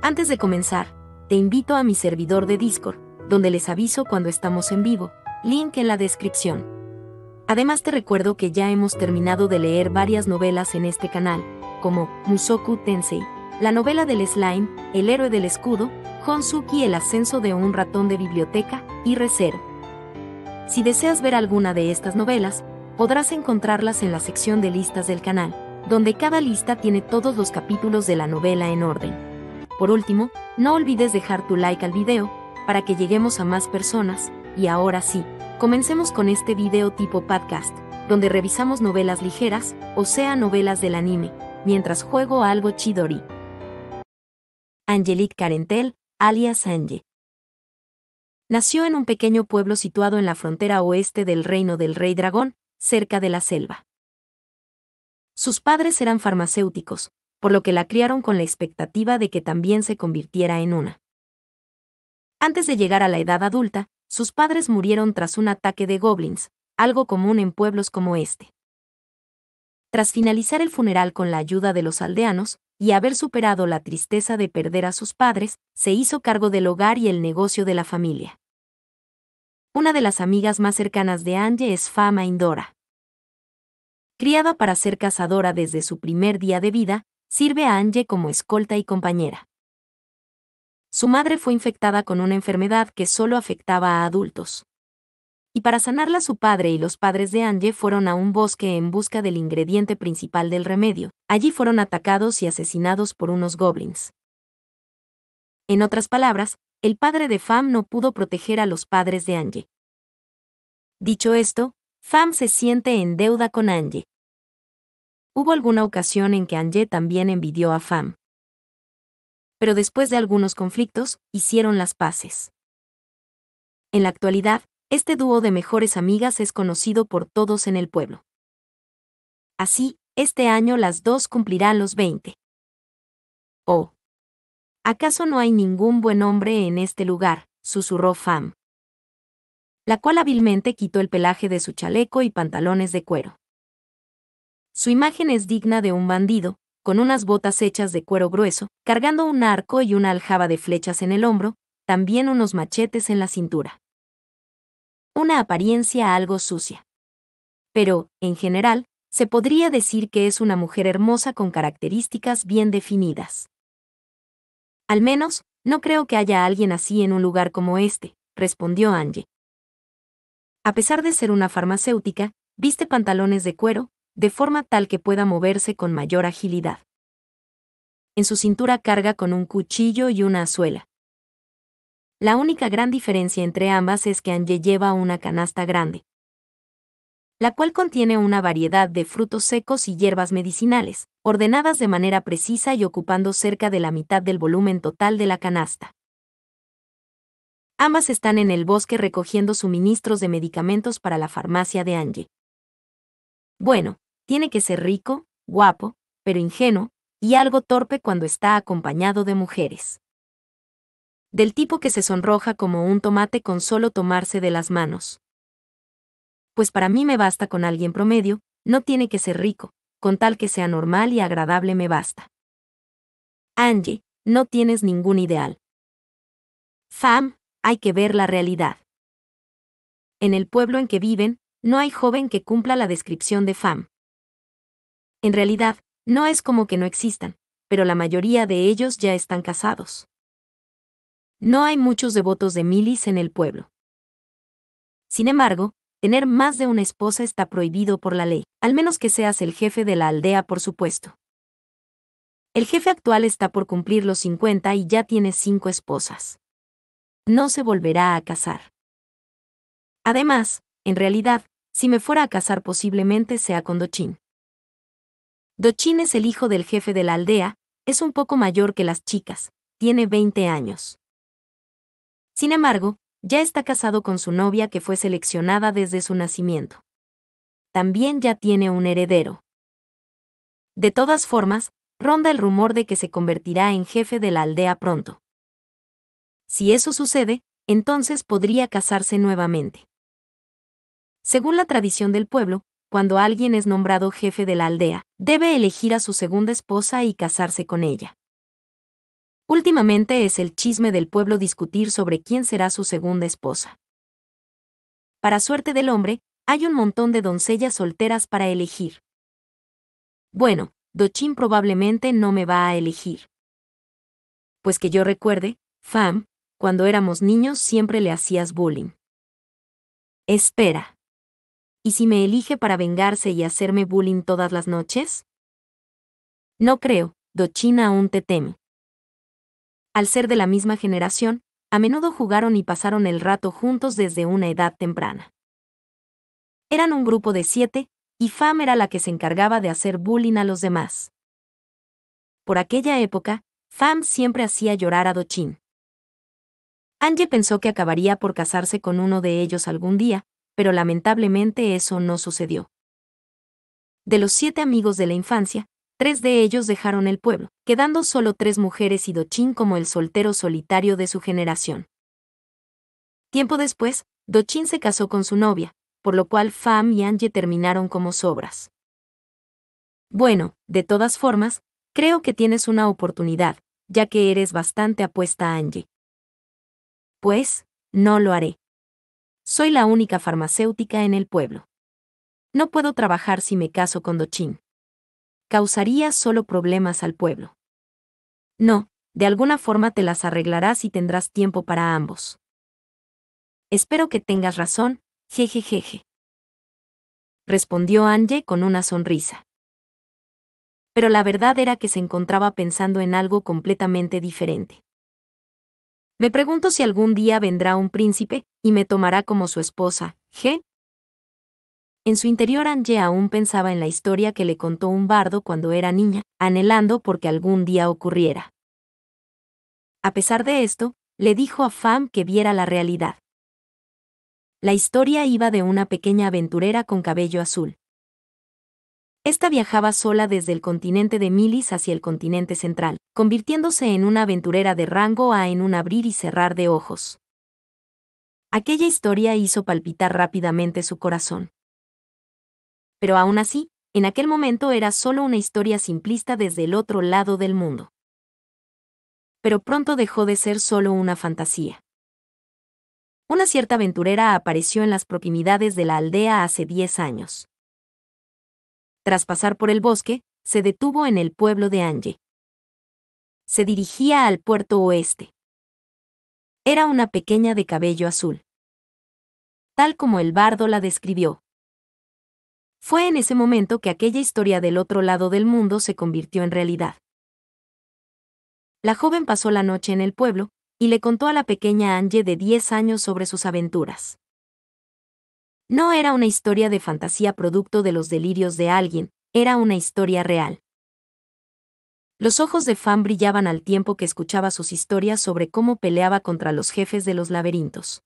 Antes de comenzar, te invito a mi servidor de Discord, donde les aviso cuando estamos en vivo, link en la descripción. Además te recuerdo que ya hemos terminado de leer varias novelas en este canal, como Musoku Tensei, la novela del slime, El héroe del escudo, Honsuki El ascenso de un ratón de biblioteca y Recero. Si deseas ver alguna de estas novelas, podrás encontrarlas en la sección de listas del canal, donde cada lista tiene todos los capítulos de la novela en orden. Por último, no olvides dejar tu like al video, para que lleguemos a más personas, y ahora sí, comencemos con este video tipo podcast, donde revisamos novelas ligeras, o sea novelas del anime, mientras juego algo chidori. Angelique Carentel, alias Ange. Nació en un pequeño pueblo situado en la frontera oeste del reino del rey dragón, cerca de la selva. Sus padres eran farmacéuticos, por lo que la criaron con la expectativa de que también se convirtiera en una. Antes de llegar a la edad adulta, sus padres murieron tras un ataque de goblins, algo común en pueblos como este. Tras finalizar el funeral con la ayuda de los aldeanos, y haber superado la tristeza de perder a sus padres, se hizo cargo del hogar y el negocio de la familia. Una de las amigas más cercanas de Angie es Fama Indora. Criada para ser cazadora desde su primer día de vida, Sirve a Ange como escolta y compañera. Su madre fue infectada con una enfermedad que solo afectaba a adultos. Y para sanarla su padre y los padres de Ange fueron a un bosque en busca del ingrediente principal del remedio. Allí fueron atacados y asesinados por unos goblins. En otras palabras, el padre de Fam no pudo proteger a los padres de Angie. Dicho esto, Fam se siente en deuda con Angie. Hubo alguna ocasión en que Anje también envidió a Fam, Pero después de algunos conflictos, hicieron las paces. En la actualidad, este dúo de mejores amigas es conocido por todos en el pueblo. Así, este año las dos cumplirán los 20. Oh. ¿Acaso no hay ningún buen hombre en este lugar? susurró Fam, La cual hábilmente quitó el pelaje de su chaleco y pantalones de cuero. Su imagen es digna de un bandido, con unas botas hechas de cuero grueso, cargando un arco y una aljaba de flechas en el hombro, también unos machetes en la cintura. Una apariencia algo sucia. Pero, en general, se podría decir que es una mujer hermosa con características bien definidas. Al menos, no creo que haya alguien así en un lugar como este, respondió Angie. A pesar de ser una farmacéutica, viste pantalones de cuero, de forma tal que pueda moverse con mayor agilidad. En su cintura carga con un cuchillo y una azuela. La única gran diferencia entre ambas es que Anje lleva una canasta grande, la cual contiene una variedad de frutos secos y hierbas medicinales, ordenadas de manera precisa y ocupando cerca de la mitad del volumen total de la canasta. Ambas están en el bosque recogiendo suministros de medicamentos para la farmacia de Angie. Bueno, tiene que ser rico, guapo, pero ingenuo, y algo torpe cuando está acompañado de mujeres. Del tipo que se sonroja como un tomate con solo tomarse de las manos. Pues para mí me basta con alguien promedio, no tiene que ser rico, con tal que sea normal y agradable me basta. Angie, no tienes ningún ideal. Fam, hay que ver la realidad. En el pueblo en que viven, no hay joven que cumpla la descripción de Fam. En realidad, no es como que no existan, pero la mayoría de ellos ya están casados. No hay muchos devotos de Milis en el pueblo. Sin embargo, tener más de una esposa está prohibido por la ley, al menos que seas el jefe de la aldea, por supuesto. El jefe actual está por cumplir los 50 y ya tiene cinco esposas. No se volverá a casar. Además, en realidad, si me fuera a casar posiblemente sea con Dochin. Dochin es el hijo del jefe de la aldea, es un poco mayor que las chicas, tiene 20 años. Sin embargo, ya está casado con su novia que fue seleccionada desde su nacimiento. También ya tiene un heredero. De todas formas, ronda el rumor de que se convertirá en jefe de la aldea pronto. Si eso sucede, entonces podría casarse nuevamente. Según la tradición del pueblo, cuando alguien es nombrado jefe de la aldea, debe elegir a su segunda esposa y casarse con ella. Últimamente es el chisme del pueblo discutir sobre quién será su segunda esposa. Para suerte del hombre, hay un montón de doncellas solteras para elegir. Bueno, Dochin probablemente no me va a elegir. Pues que yo recuerde, Fam, cuando éramos niños siempre le hacías bullying. Espera. ¿Y si me elige para vengarse y hacerme bullying todas las noches? No creo, Dochín aún te teme. Al ser de la misma generación, a menudo jugaron y pasaron el rato juntos desde una edad temprana. Eran un grupo de siete, y Fam era la que se encargaba de hacer bullying a los demás. Por aquella época, Fam siempre hacía llorar a Dochin. Angie pensó que acabaría por casarse con uno de ellos algún día, pero lamentablemente eso no sucedió. De los siete amigos de la infancia, tres de ellos dejaron el pueblo, quedando solo tres mujeres y Dochin como el soltero solitario de su generación. Tiempo después, Dochin se casó con su novia, por lo cual Fam y Anje terminaron como sobras. Bueno, de todas formas, creo que tienes una oportunidad, ya que eres bastante apuesta a Angie. Pues, no lo haré. Soy la única farmacéutica en el pueblo. No puedo trabajar si me caso con Dochin. Causaría solo problemas al pueblo. No, de alguna forma te las arreglarás y tendrás tiempo para ambos. Espero que tengas razón, jejejeje. Respondió Anje con una sonrisa. Pero la verdad era que se encontraba pensando en algo completamente diferente. Me pregunto si algún día vendrá un príncipe, y me tomará como su esposa, G. En su interior Angie aún pensaba en la historia que le contó un bardo cuando era niña, anhelando porque algún día ocurriera. A pesar de esto, le dijo a Fam que viera la realidad. La historia iba de una pequeña aventurera con cabello azul, esta viajaba sola desde el continente de Milis hacia el continente central, convirtiéndose en una aventurera de rango A en un abrir y cerrar de ojos. Aquella historia hizo palpitar rápidamente su corazón. Pero aún así, en aquel momento era solo una historia simplista desde el otro lado del mundo. Pero pronto dejó de ser solo una fantasía. Una cierta aventurera apareció en las proximidades de la aldea hace 10 años tras pasar por el bosque, se detuvo en el pueblo de Ange. Se dirigía al puerto oeste. Era una pequeña de cabello azul. Tal como el bardo la describió. Fue en ese momento que aquella historia del otro lado del mundo se convirtió en realidad. La joven pasó la noche en el pueblo, y le contó a la pequeña Ange de 10 años sobre sus aventuras. No era una historia de fantasía producto de los delirios de alguien, era una historia real. Los ojos de Fan brillaban al tiempo que escuchaba sus historias sobre cómo peleaba contra los jefes de los laberintos.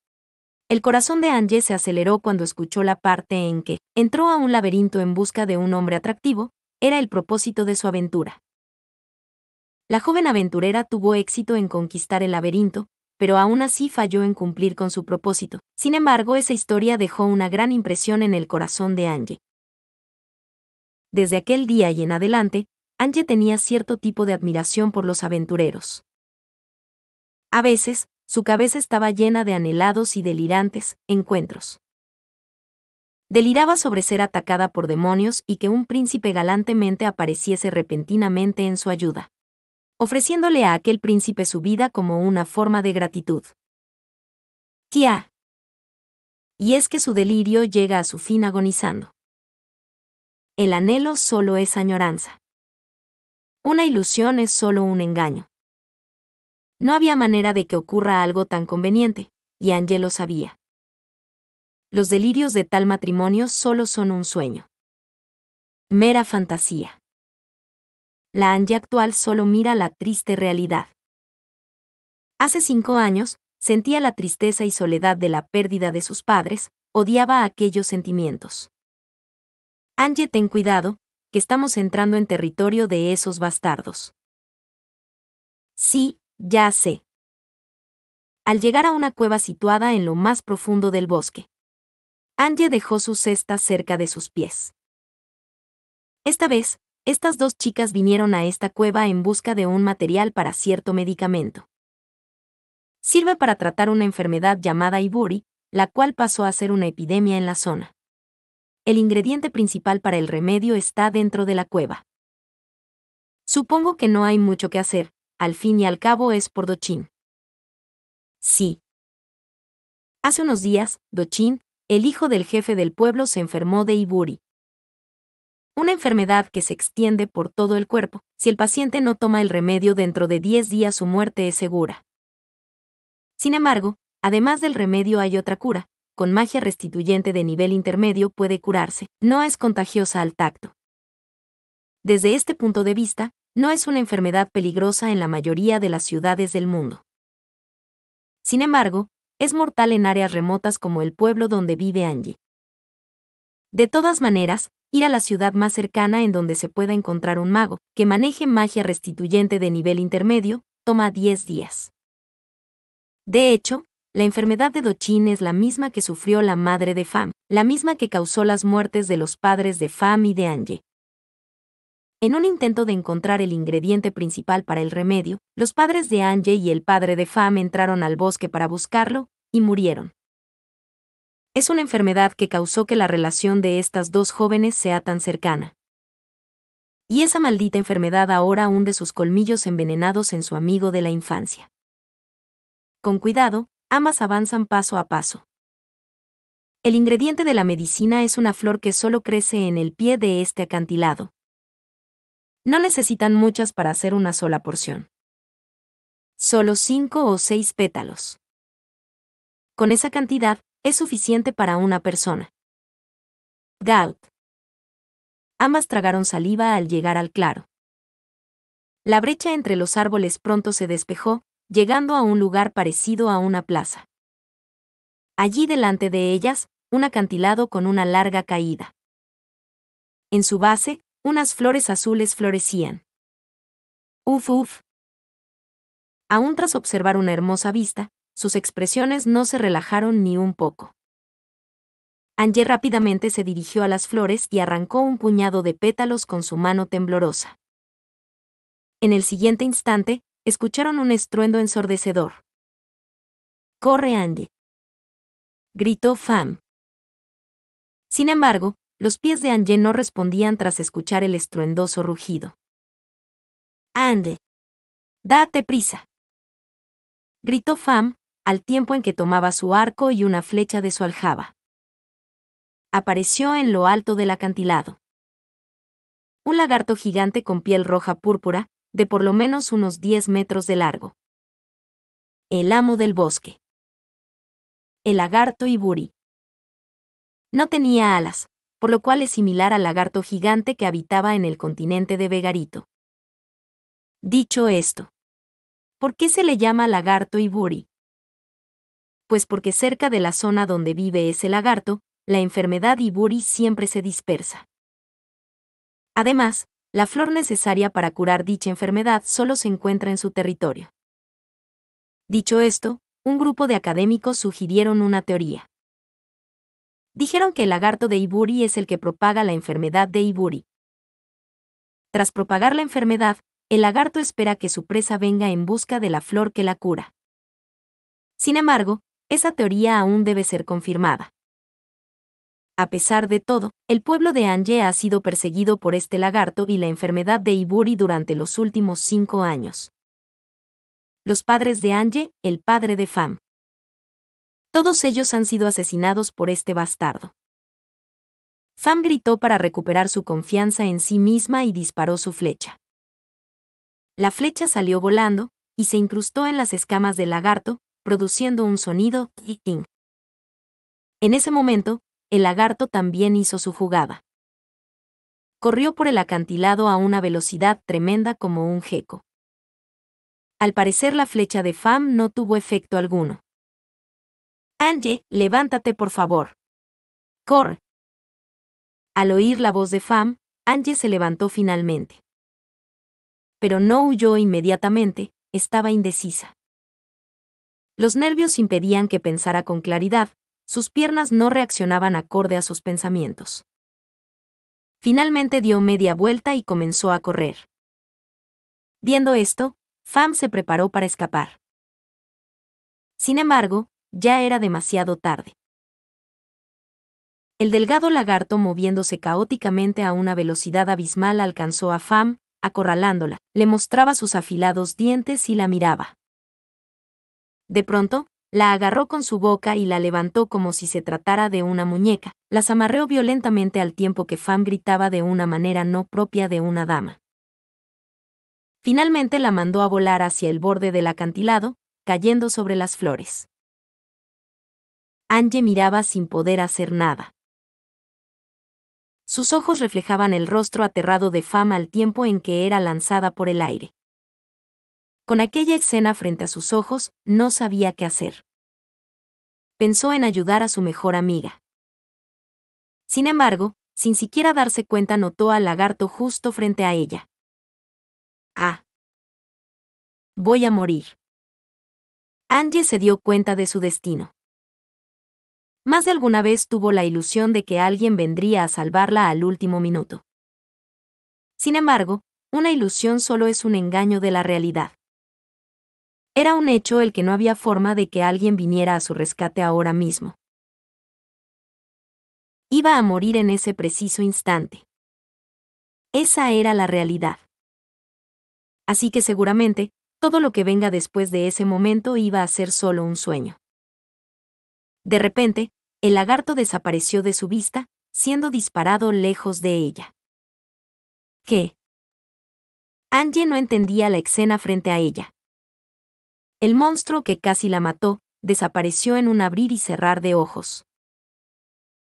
El corazón de Angie se aceleró cuando escuchó la parte en que entró a un laberinto en busca de un hombre atractivo, era el propósito de su aventura. La joven aventurera tuvo éxito en conquistar el laberinto, pero aún así falló en cumplir con su propósito. Sin embargo, esa historia dejó una gran impresión en el corazón de Angie. Desde aquel día y en adelante, Angie tenía cierto tipo de admiración por los aventureros. A veces, su cabeza estaba llena de anhelados y delirantes encuentros. Deliraba sobre ser atacada por demonios y que un príncipe galantemente apareciese repentinamente en su ayuda ofreciéndole a aquel príncipe su vida como una forma de gratitud. Kia. Y es que su delirio llega a su fin agonizando. El anhelo solo es añoranza. Una ilusión es solo un engaño. No había manera de que ocurra algo tan conveniente, y Angelo sabía. Los delirios de tal matrimonio solo son un sueño. Mera fantasía la Angie actual solo mira la triste realidad. Hace cinco años, sentía la tristeza y soledad de la pérdida de sus padres, odiaba aquellos sentimientos. Angie, ten cuidado, que estamos entrando en territorio de esos bastardos. Sí, ya sé. Al llegar a una cueva situada en lo más profundo del bosque, Angie dejó su cesta cerca de sus pies. Esta vez, estas dos chicas vinieron a esta cueva en busca de un material para cierto medicamento. Sirve para tratar una enfermedad llamada Iburi, la cual pasó a ser una epidemia en la zona. El ingrediente principal para el remedio está dentro de la cueva. Supongo que no hay mucho que hacer, al fin y al cabo es por Dochin. Sí. Hace unos días, Dochin, el hijo del jefe del pueblo, se enfermó de Iburi, una enfermedad que se extiende por todo el cuerpo. Si el paciente no toma el remedio dentro de 10 días su muerte es segura. Sin embargo, además del remedio hay otra cura, con magia restituyente de nivel intermedio puede curarse, no es contagiosa al tacto. Desde este punto de vista, no es una enfermedad peligrosa en la mayoría de las ciudades del mundo. Sin embargo, es mortal en áreas remotas como el pueblo donde vive Angie. De todas maneras, ir a la ciudad más cercana en donde se pueda encontrar un mago, que maneje magia restituyente de nivel intermedio, toma 10 días. De hecho, la enfermedad de Dochin es la misma que sufrió la madre de Fam, la misma que causó las muertes de los padres de Fam y de Anje. En un intento de encontrar el ingrediente principal para el remedio, los padres de Anje y el padre de Fam entraron al bosque para buscarlo, y murieron. Es una enfermedad que causó que la relación de estas dos jóvenes sea tan cercana. Y esa maldita enfermedad ahora hunde sus colmillos envenenados en su amigo de la infancia. Con cuidado, ambas avanzan paso a paso. El ingrediente de la medicina es una flor que solo crece en el pie de este acantilado. No necesitan muchas para hacer una sola porción. Solo cinco o seis pétalos. Con esa cantidad, es suficiente para una persona. Galt. Ambas tragaron saliva al llegar al claro. La brecha entre los árboles pronto se despejó, llegando a un lugar parecido a una plaza. Allí delante de ellas, un acantilado con una larga caída. En su base, unas flores azules florecían. Uf, uf. Aún tras observar una hermosa vista, sus expresiones no se relajaron ni un poco. Angie rápidamente se dirigió a las flores y arrancó un puñado de pétalos con su mano temblorosa. En el siguiente instante, escucharon un estruendo ensordecedor. ¡Corre, Andy, gritó Fam. Sin embargo, los pies de Angie no respondían tras escuchar el estruendoso rugido. Ande. Date prisa. Gritó Fam al tiempo en que tomaba su arco y una flecha de su aljaba. Apareció en lo alto del acantilado. Un lagarto gigante con piel roja púrpura, de por lo menos unos 10 metros de largo. El amo del bosque. El lagarto iburi. No tenía alas, por lo cual es similar al lagarto gigante que habitaba en el continente de Vegarito. Dicho esto, ¿por qué se le llama lagarto iburi? pues porque cerca de la zona donde vive ese lagarto, la enfermedad iburi siempre se dispersa. Además, la flor necesaria para curar dicha enfermedad solo se encuentra en su territorio. Dicho esto, un grupo de académicos sugirieron una teoría. Dijeron que el lagarto de Iburi es el que propaga la enfermedad de Iburi. Tras propagar la enfermedad, el lagarto espera que su presa venga en busca de la flor que la cura. Sin embargo, esa teoría aún debe ser confirmada. A pesar de todo, el pueblo de Anje ha sido perseguido por este lagarto y la enfermedad de Iburi durante los últimos cinco años. Los padres de Anje, el padre de Fam. Todos ellos han sido asesinados por este bastardo. Fam gritó para recuperar su confianza en sí misma y disparó su flecha. La flecha salió volando, y se incrustó en las escamas del lagarto, produciendo un sonido En ese momento, el lagarto también hizo su jugada. Corrió por el acantilado a una velocidad tremenda como un geco. Al parecer la flecha de Fam no tuvo efecto alguno. Angie, levántate por favor. Corre. Al oír la voz de Fam, Angie se levantó finalmente. Pero no huyó inmediatamente, estaba indecisa. Los nervios impedían que pensara con claridad, sus piernas no reaccionaban acorde a sus pensamientos. Finalmente dio media vuelta y comenzó a correr. Viendo esto, Fam se preparó para escapar. Sin embargo, ya era demasiado tarde. El delgado lagarto moviéndose caóticamente a una velocidad abismal alcanzó a Fam, acorralándola, le mostraba sus afilados dientes y la miraba. De pronto, la agarró con su boca y la levantó como si se tratara de una muñeca, las amarreó violentamente al tiempo que Fam gritaba de una manera no propia de una dama. Finalmente la mandó a volar hacia el borde del acantilado, cayendo sobre las flores. Angie miraba sin poder hacer nada. Sus ojos reflejaban el rostro aterrado de Fam al tiempo en que era lanzada por el aire. Con aquella escena frente a sus ojos, no sabía qué hacer. Pensó en ayudar a su mejor amiga. Sin embargo, sin siquiera darse cuenta notó al lagarto justo frente a ella. Ah. Voy a morir. Angie se dio cuenta de su destino. Más de alguna vez tuvo la ilusión de que alguien vendría a salvarla al último minuto. Sin embargo, una ilusión solo es un engaño de la realidad. Era un hecho el que no había forma de que alguien viniera a su rescate ahora mismo. Iba a morir en ese preciso instante. Esa era la realidad. Así que seguramente, todo lo que venga después de ese momento iba a ser solo un sueño. De repente, el lagarto desapareció de su vista, siendo disparado lejos de ella. ¿Qué? Angie no entendía la escena frente a ella. El monstruo que casi la mató, desapareció en un abrir y cerrar de ojos.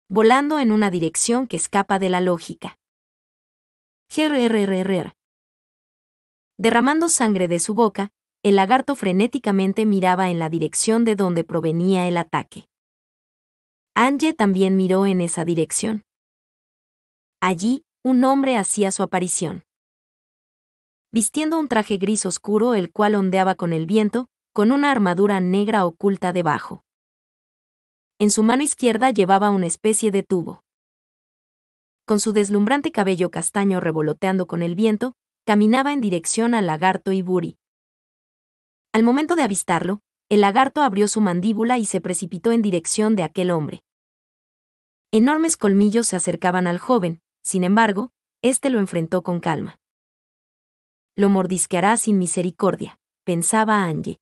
Volando en una dirección que escapa de la lógica. Derramando sangre de su boca, el lagarto frenéticamente miraba en la dirección de donde provenía el ataque. Angie también miró en esa dirección. Allí, un hombre hacía su aparición. Vistiendo un traje gris oscuro el cual ondeaba con el viento, con una armadura negra oculta debajo. En su mano izquierda llevaba una especie de tubo. Con su deslumbrante cabello castaño revoloteando con el viento, caminaba en dirección al lagarto Iburi. Al momento de avistarlo, el lagarto abrió su mandíbula y se precipitó en dirección de aquel hombre. Enormes colmillos se acercaban al joven, sin embargo, éste lo enfrentó con calma. Lo mordisqueará sin misericordia, pensaba Angie.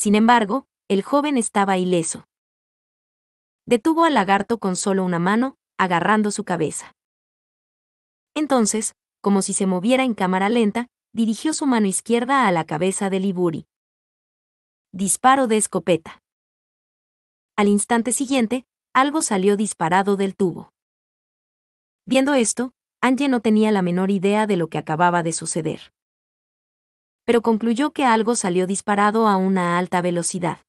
Sin embargo, el joven estaba ileso. Detuvo al lagarto con solo una mano, agarrando su cabeza. Entonces, como si se moviera en cámara lenta, dirigió su mano izquierda a la cabeza de Liburi. Disparo de escopeta. Al instante siguiente, algo salió disparado del tubo. Viendo esto, Angie no tenía la menor idea de lo que acababa de suceder pero concluyó que algo salió disparado a una alta velocidad.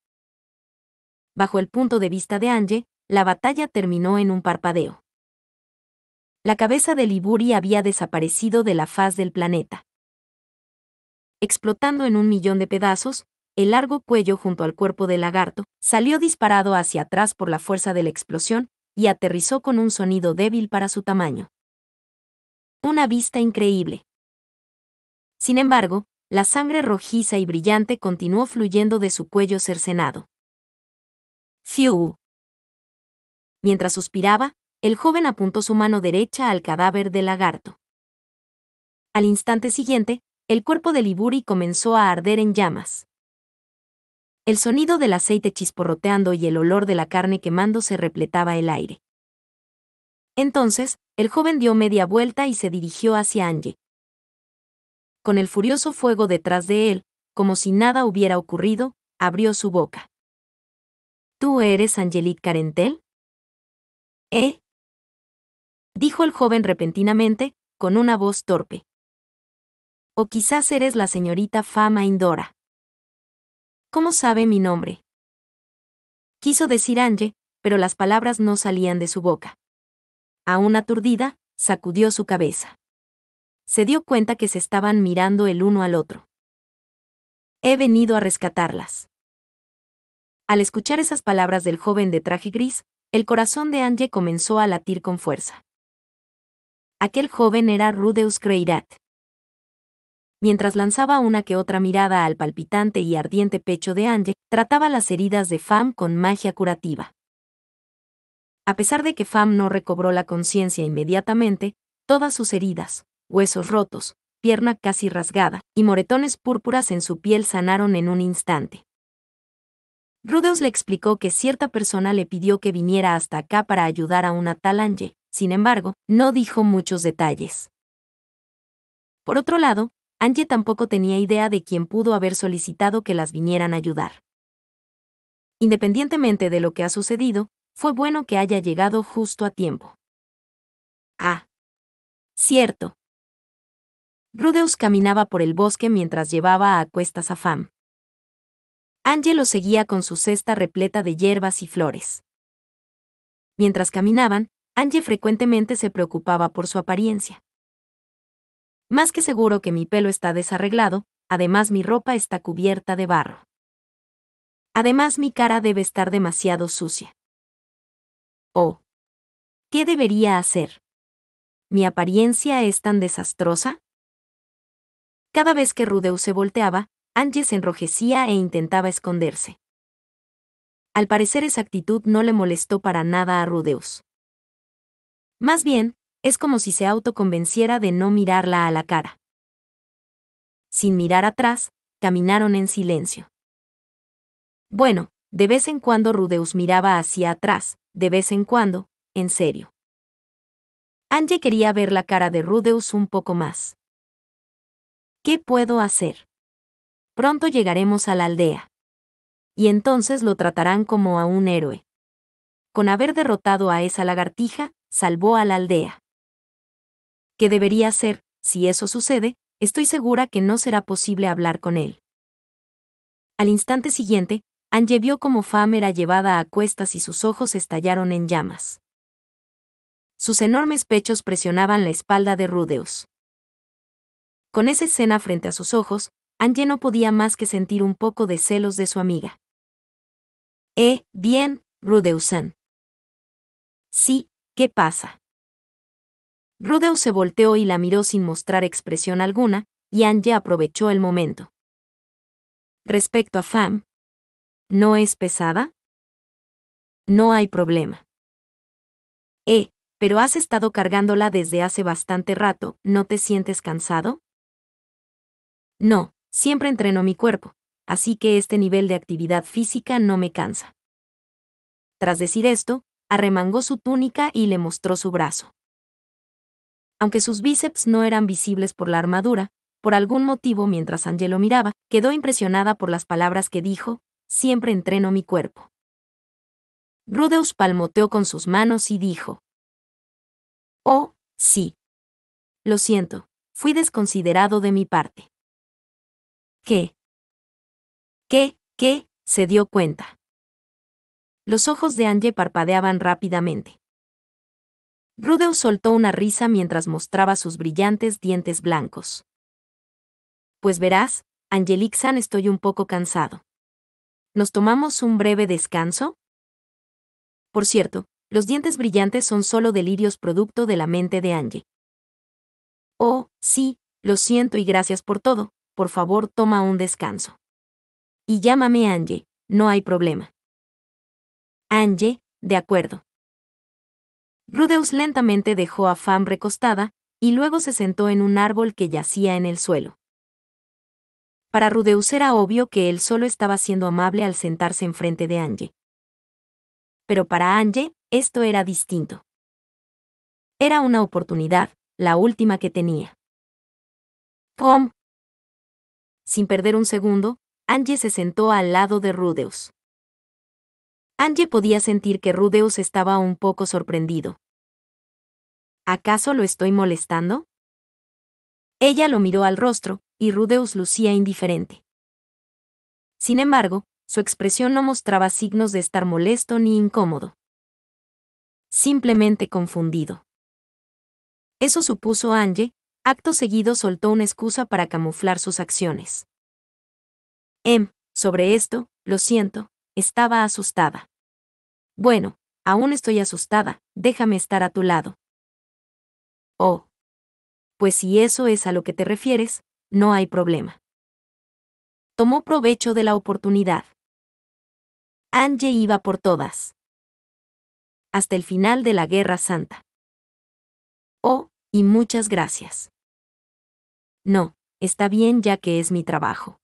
Bajo el punto de vista de Ange, la batalla terminó en un parpadeo. La cabeza de Liburi había desaparecido de la faz del planeta. Explotando en un millón de pedazos, el largo cuello junto al cuerpo del lagarto salió disparado hacia atrás por la fuerza de la explosión y aterrizó con un sonido débil para su tamaño. Una vista increíble. Sin embargo, la sangre rojiza y brillante continuó fluyendo de su cuello cercenado. ¡Fiu! Mientras suspiraba, el joven apuntó su mano derecha al cadáver del lagarto. Al instante siguiente, el cuerpo de Liburi comenzó a arder en llamas. El sonido del aceite chisporroteando y el olor de la carne quemando se repletaba el aire. Entonces, el joven dio media vuelta y se dirigió hacia Angie, con el furioso fuego detrás de él, como si nada hubiera ocurrido, abrió su boca. ¿Tú eres Angelique Carentel? ¿Eh? dijo el joven repentinamente, con una voz torpe. O quizás eres la señorita Fama Indora. ¿Cómo sabe mi nombre? Quiso decir Ange, pero las palabras no salían de su boca. Aún aturdida, sacudió su cabeza se dio cuenta que se estaban mirando el uno al otro. He venido a rescatarlas. Al escuchar esas palabras del joven de traje gris, el corazón de Angie comenzó a latir con fuerza. Aquel joven era Rudeus Creirat. Mientras lanzaba una que otra mirada al palpitante y ardiente pecho de Angie, trataba las heridas de Fam con magia curativa. A pesar de que Fam no recobró la conciencia inmediatamente, todas sus heridas, huesos rotos, pierna casi rasgada, y moretones púrpuras en su piel sanaron en un instante. Rudeus le explicó que cierta persona le pidió que viniera hasta acá para ayudar a una tal Ange, sin embargo, no dijo muchos detalles. Por otro lado, Angie tampoco tenía idea de quién pudo haber solicitado que las vinieran a ayudar. Independientemente de lo que ha sucedido, fue bueno que haya llegado justo a tiempo. Ah. Cierto, Rudeus caminaba por el bosque mientras llevaba a cuestas a Fam. lo seguía con su cesta repleta de hierbas y flores. Mientras caminaban, Angie frecuentemente se preocupaba por su apariencia. Más que seguro que mi pelo está desarreglado, además mi ropa está cubierta de barro. Además mi cara debe estar demasiado sucia. Oh. ¿Qué debería hacer? ¿Mi apariencia es tan desastrosa? Cada vez que Rudeus se volteaba, Angie se enrojecía e intentaba esconderse. Al parecer esa actitud no le molestó para nada a Rudeus. Más bien, es como si se autoconvenciera de no mirarla a la cara. Sin mirar atrás, caminaron en silencio. Bueno, de vez en cuando Rudeus miraba hacia atrás, de vez en cuando, en serio. Angie quería ver la cara de Rudeus un poco más. ¿Qué puedo hacer? Pronto llegaremos a la aldea. Y entonces lo tratarán como a un héroe. Con haber derrotado a esa lagartija, salvó a la aldea. ¿Qué debería ser, si eso sucede? Estoy segura que no será posible hablar con él. Al instante siguiente, Angie vio como Fam era llevada a cuestas y sus ojos estallaron en llamas. Sus enormes pechos presionaban la espalda de Rudeus. Con esa escena frente a sus ojos, Angie no podía más que sentir un poco de celos de su amiga. Eh, bien, Rudeusan. Sí, ¿qué pasa? Rudeus se volteó y la miró sin mostrar expresión alguna, y Angie aprovechó el momento. Respecto a Fam, ¿no es pesada? No hay problema. Eh, pero has estado cargándola desde hace bastante rato, ¿no te sientes cansado? No, siempre entreno mi cuerpo, así que este nivel de actividad física no me cansa. Tras decir esto, arremangó su túnica y le mostró su brazo. Aunque sus bíceps no eran visibles por la armadura, por algún motivo mientras Angelo miraba, quedó impresionada por las palabras que dijo, siempre entreno mi cuerpo. Rudeus palmoteó con sus manos y dijo, Oh, sí. Lo siento, fui desconsiderado de mi parte. ¿Qué? ¿Qué? ¿Qué? se dio cuenta. Los ojos de Angie parpadeaban rápidamente. Rudeo soltó una risa mientras mostraba sus brillantes dientes blancos. Pues verás, Angelixan, estoy un poco cansado. ¿Nos tomamos un breve descanso? Por cierto, los dientes brillantes son solo delirios producto de la mente de Angie. Oh, sí, lo siento y gracias por todo, por favor toma un descanso. Y llámame Angie, no hay problema. Angie, de acuerdo. Rudeus lentamente dejó a Fam recostada, y luego se sentó en un árbol que yacía en el suelo. Para Rudeus era obvio que él solo estaba siendo amable al sentarse enfrente de Angie. Pero para Angie, esto era distinto. Era una oportunidad, la última que tenía. Sin perder un segundo, Angie se sentó al lado de Rudeus. Angie podía sentir que Rudeus estaba un poco sorprendido. ¿Acaso lo estoy molestando? Ella lo miró al rostro, y Rudeus lucía indiferente. Sin embargo, su expresión no mostraba signos de estar molesto ni incómodo. Simplemente confundido. Eso supuso Angie, acto seguido soltó una excusa para camuflar sus acciones. Em, sobre esto, lo siento, estaba asustada. Bueno, aún estoy asustada, déjame estar a tu lado. Oh. Pues si eso es a lo que te refieres, no hay problema. Tomó provecho de la oportunidad. Angie iba por todas. Hasta el final de la Guerra Santa. Oh, y muchas gracias. No, está bien ya que es mi trabajo.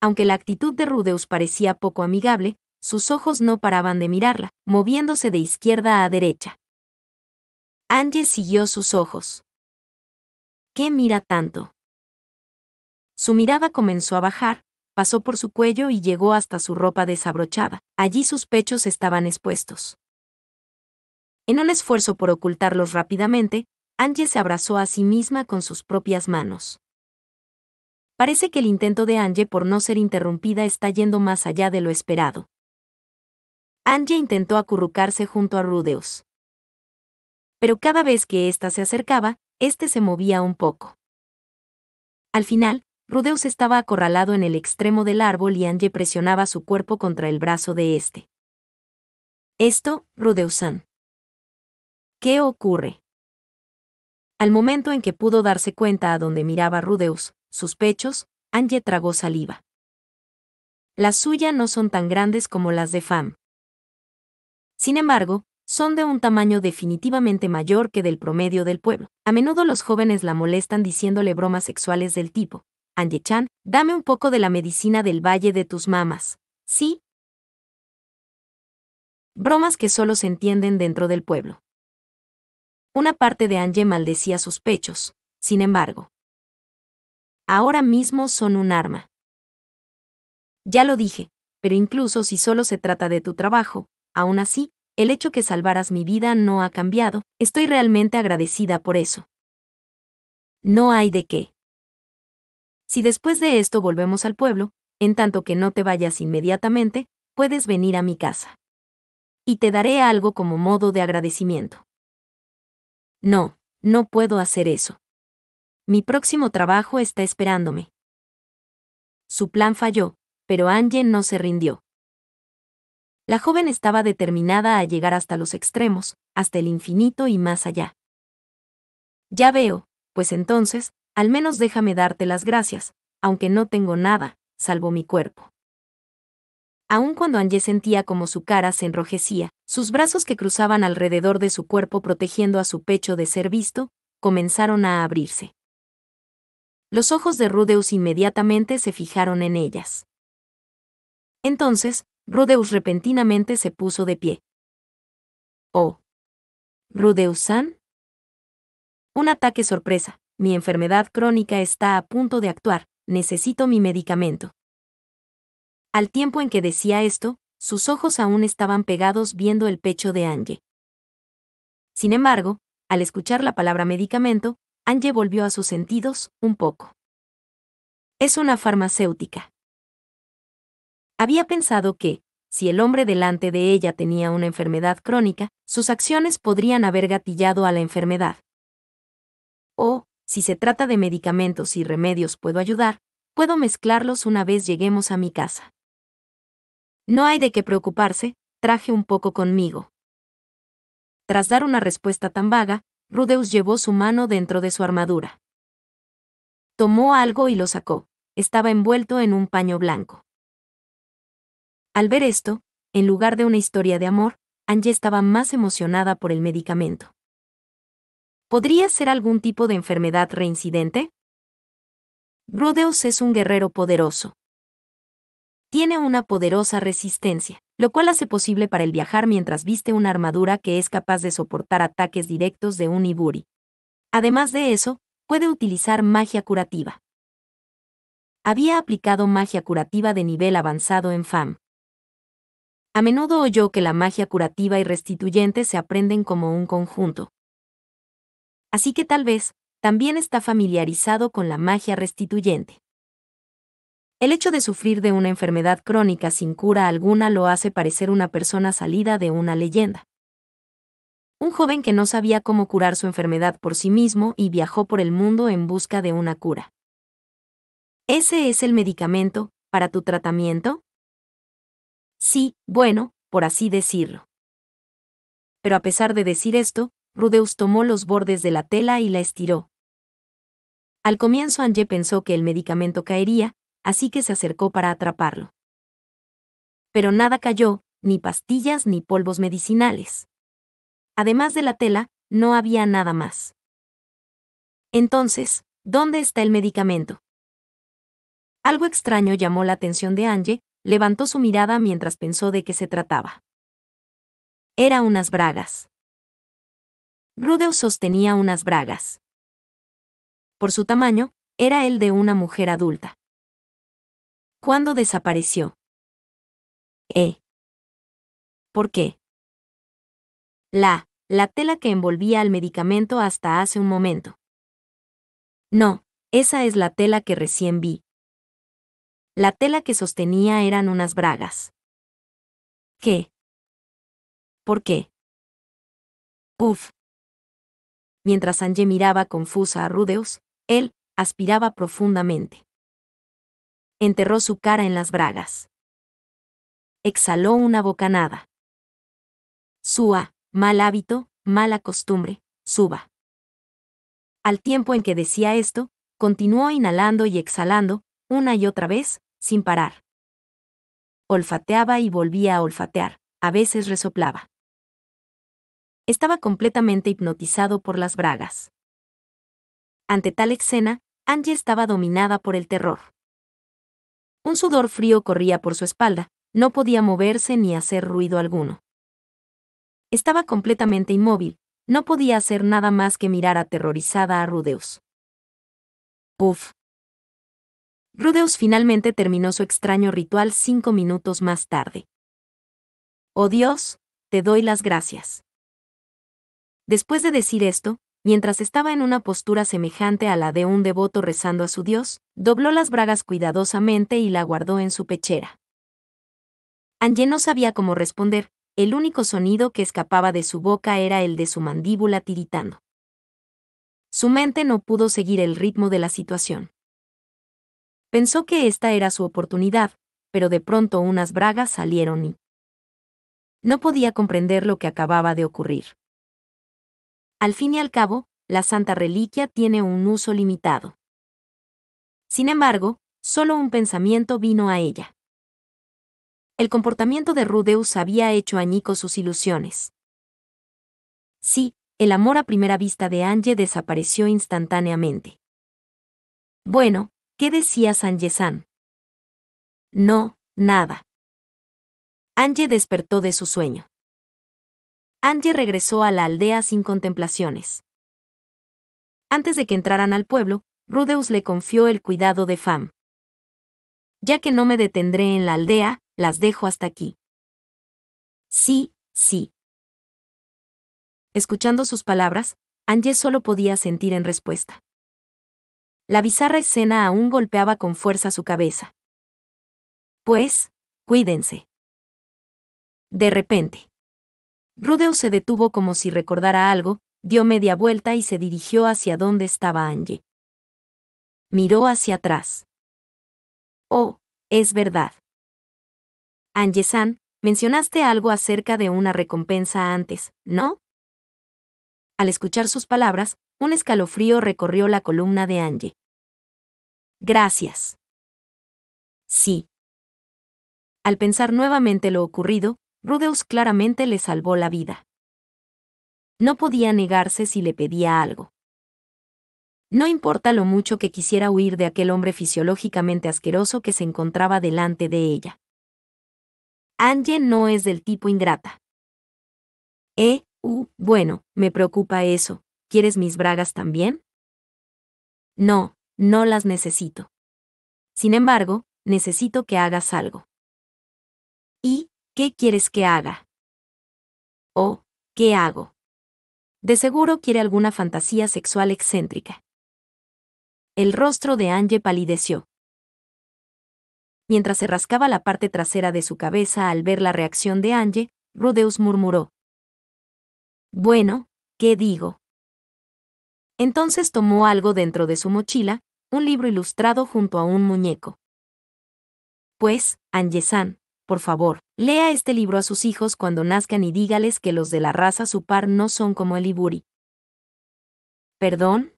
Aunque la actitud de Rudeus parecía poco amigable, sus ojos no paraban de mirarla, moviéndose de izquierda a derecha. Angie siguió sus ojos. ¿Qué mira tanto? Su mirada comenzó a bajar, pasó por su cuello y llegó hasta su ropa desabrochada. Allí sus pechos estaban expuestos. En un esfuerzo por ocultarlos rápidamente, Angie se abrazó a sí misma con sus propias manos. Parece que el intento de Angie por no ser interrumpida está yendo más allá de lo esperado. Angie intentó acurrucarse junto a Rudeus. Pero cada vez que ésta se acercaba, este se movía un poco. Al final, Rudeus estaba acorralado en el extremo del árbol y Angie presionaba su cuerpo contra el brazo de éste. Esto, Rudeusan. ¿Qué ocurre? Al momento en que pudo darse cuenta a donde miraba Rudeus, sus pechos, Angie tragó saliva. Las suyas no son tan grandes como las de Fam. Sin embargo, son de un tamaño definitivamente mayor que del promedio del pueblo. A menudo los jóvenes la molestan diciéndole bromas sexuales del tipo, Angie-chan, dame un poco de la medicina del valle de tus mamas, ¿sí? Bromas que solo se entienden dentro del pueblo. Una parte de Angie maldecía sus pechos, sin embargo. Ahora mismo son un arma. Ya lo dije, pero incluso si solo se trata de tu trabajo, aún así, el hecho que salvaras mi vida no ha cambiado, estoy realmente agradecida por eso. No hay de qué. Si después de esto volvemos al pueblo, en tanto que no te vayas inmediatamente, puedes venir a mi casa. Y te daré algo como modo de agradecimiento. No, no puedo hacer eso. Mi próximo trabajo está esperándome. Su plan falló, pero Angie no se rindió. La joven estaba determinada a llegar hasta los extremos, hasta el infinito y más allá. Ya veo, pues entonces, al menos déjame darte las gracias, aunque no tengo nada, salvo mi cuerpo. Aun cuando Angie sentía como su cara se enrojecía, sus brazos que cruzaban alrededor de su cuerpo protegiendo a su pecho de ser visto, comenzaron a abrirse. Los ojos de Rudeus inmediatamente se fijaron en ellas. Entonces, Rudeus repentinamente se puso de pie. Oh. Rudeus-san. Un ataque sorpresa. Mi enfermedad crónica está a punto de actuar. Necesito mi medicamento. Al tiempo en que decía esto, sus ojos aún estaban pegados viendo el pecho de Angie. Sin embargo, al escuchar la palabra medicamento, Angie volvió a sus sentidos, un poco. Es una farmacéutica. Había pensado que, si el hombre delante de ella tenía una enfermedad crónica, sus acciones podrían haber gatillado a la enfermedad. O, si se trata de medicamentos y remedios puedo ayudar, puedo mezclarlos una vez lleguemos a mi casa. No hay de qué preocuparse, traje un poco conmigo. Tras dar una respuesta tan vaga, Rudeus llevó su mano dentro de su armadura. Tomó algo y lo sacó. Estaba envuelto en un paño blanco. Al ver esto, en lugar de una historia de amor, Angie estaba más emocionada por el medicamento. ¿Podría ser algún tipo de enfermedad reincidente? Rudeus es un guerrero poderoso tiene una poderosa resistencia, lo cual hace posible para el viajar mientras viste una armadura que es capaz de soportar ataques directos de un Iburi. Además de eso, puede utilizar magia curativa. Había aplicado magia curativa de nivel avanzado en FAM. A menudo oyó que la magia curativa y restituyente se aprenden como un conjunto. Así que tal vez, también está familiarizado con la magia restituyente. El hecho de sufrir de una enfermedad crónica sin cura alguna lo hace parecer una persona salida de una leyenda. Un joven que no sabía cómo curar su enfermedad por sí mismo y viajó por el mundo en busca de una cura. ¿Ese es el medicamento para tu tratamiento? Sí, bueno, por así decirlo. Pero a pesar de decir esto, Rudeus tomó los bordes de la tela y la estiró. Al comienzo Anje pensó que el medicamento caería, así que se acercó para atraparlo. Pero nada cayó, ni pastillas ni polvos medicinales. Además de la tela, no había nada más. Entonces, ¿dónde está el medicamento? Algo extraño llamó la atención de Angie, levantó su mirada mientras pensó de qué se trataba. Era unas bragas. Rudeo sostenía unas bragas. Por su tamaño, era el de una mujer adulta. ¿Cuándo desapareció? E. ¿Por qué? La, la tela que envolvía al medicamento hasta hace un momento. No, esa es la tela que recién vi. La tela que sostenía eran unas bragas. ¿Qué? ¿Por qué? Uf. Mientras Angie miraba confusa a Rudeus, él aspiraba profundamente enterró su cara en las bragas. Exhaló una bocanada. Sua, mal hábito, mala costumbre, suba. Al tiempo en que decía esto, continuó inhalando y exhalando, una y otra vez, sin parar. Olfateaba y volvía a olfatear, a veces resoplaba. Estaba completamente hipnotizado por las bragas. Ante tal escena, Angie estaba dominada por el terror. Un sudor frío corría por su espalda, no podía moverse ni hacer ruido alguno. Estaba completamente inmóvil, no podía hacer nada más que mirar aterrorizada a Rudeus. ¡Uf! Rudeus finalmente terminó su extraño ritual cinco minutos más tarde. Oh Dios, te doy las gracias. Después de decir esto, mientras estaba en una postura semejante a la de un devoto rezando a su Dios, dobló las bragas cuidadosamente y la guardó en su pechera. Angie no sabía cómo responder, el único sonido que escapaba de su boca era el de su mandíbula tiritando. Su mente no pudo seguir el ritmo de la situación. Pensó que esta era su oportunidad, pero de pronto unas bragas salieron y... No podía comprender lo que acababa de ocurrir. Al fin y al cabo, la santa reliquia tiene un uso limitado. Sin embargo, solo un pensamiento vino a ella. El comportamiento de Rudeus había hecho añicos sus ilusiones. Sí, el amor a primera vista de Ange desapareció instantáneamente. Bueno, ¿qué decía Sanjesan? No, nada. Ange despertó de su sueño. Ange regresó a la aldea sin contemplaciones. Antes de que entraran al pueblo, Rudeus le confió el cuidado de Fam. Ya que no me detendré en la aldea, las dejo hasta aquí. Sí, sí. Escuchando sus palabras, Angie solo podía sentir en respuesta. La bizarra escena aún golpeaba con fuerza su cabeza. Pues, cuídense. De repente. Rudeus se detuvo como si recordara algo, dio media vuelta y se dirigió hacia donde estaba Angie miró hacia atrás. Oh, es verdad. Angesan, mencionaste algo acerca de una recompensa antes, ¿no? Al escuchar sus palabras, un escalofrío recorrió la columna de Angie. Gracias. Sí. Al pensar nuevamente lo ocurrido, Rudeus claramente le salvó la vida. No podía negarse si le pedía algo. No importa lo mucho que quisiera huir de aquel hombre fisiológicamente asqueroso que se encontraba delante de ella. Angie no es del tipo ingrata. Eh, uh, bueno, me preocupa eso. ¿Quieres mis bragas también? No, no las necesito. Sin embargo, necesito que hagas algo. ¿Y qué quieres que haga? ¿O qué hago? De seguro quiere alguna fantasía sexual excéntrica. El rostro de Ange palideció. Mientras se rascaba la parte trasera de su cabeza al ver la reacción de Ange, Rudeus murmuró. Bueno, ¿qué digo? Entonces tomó algo dentro de su mochila, un libro ilustrado junto a un muñeco. Pues, Ange-san, por favor, lea este libro a sus hijos cuando nazcan y dígales que los de la raza su par no son como el Iburi. ¿Perdón?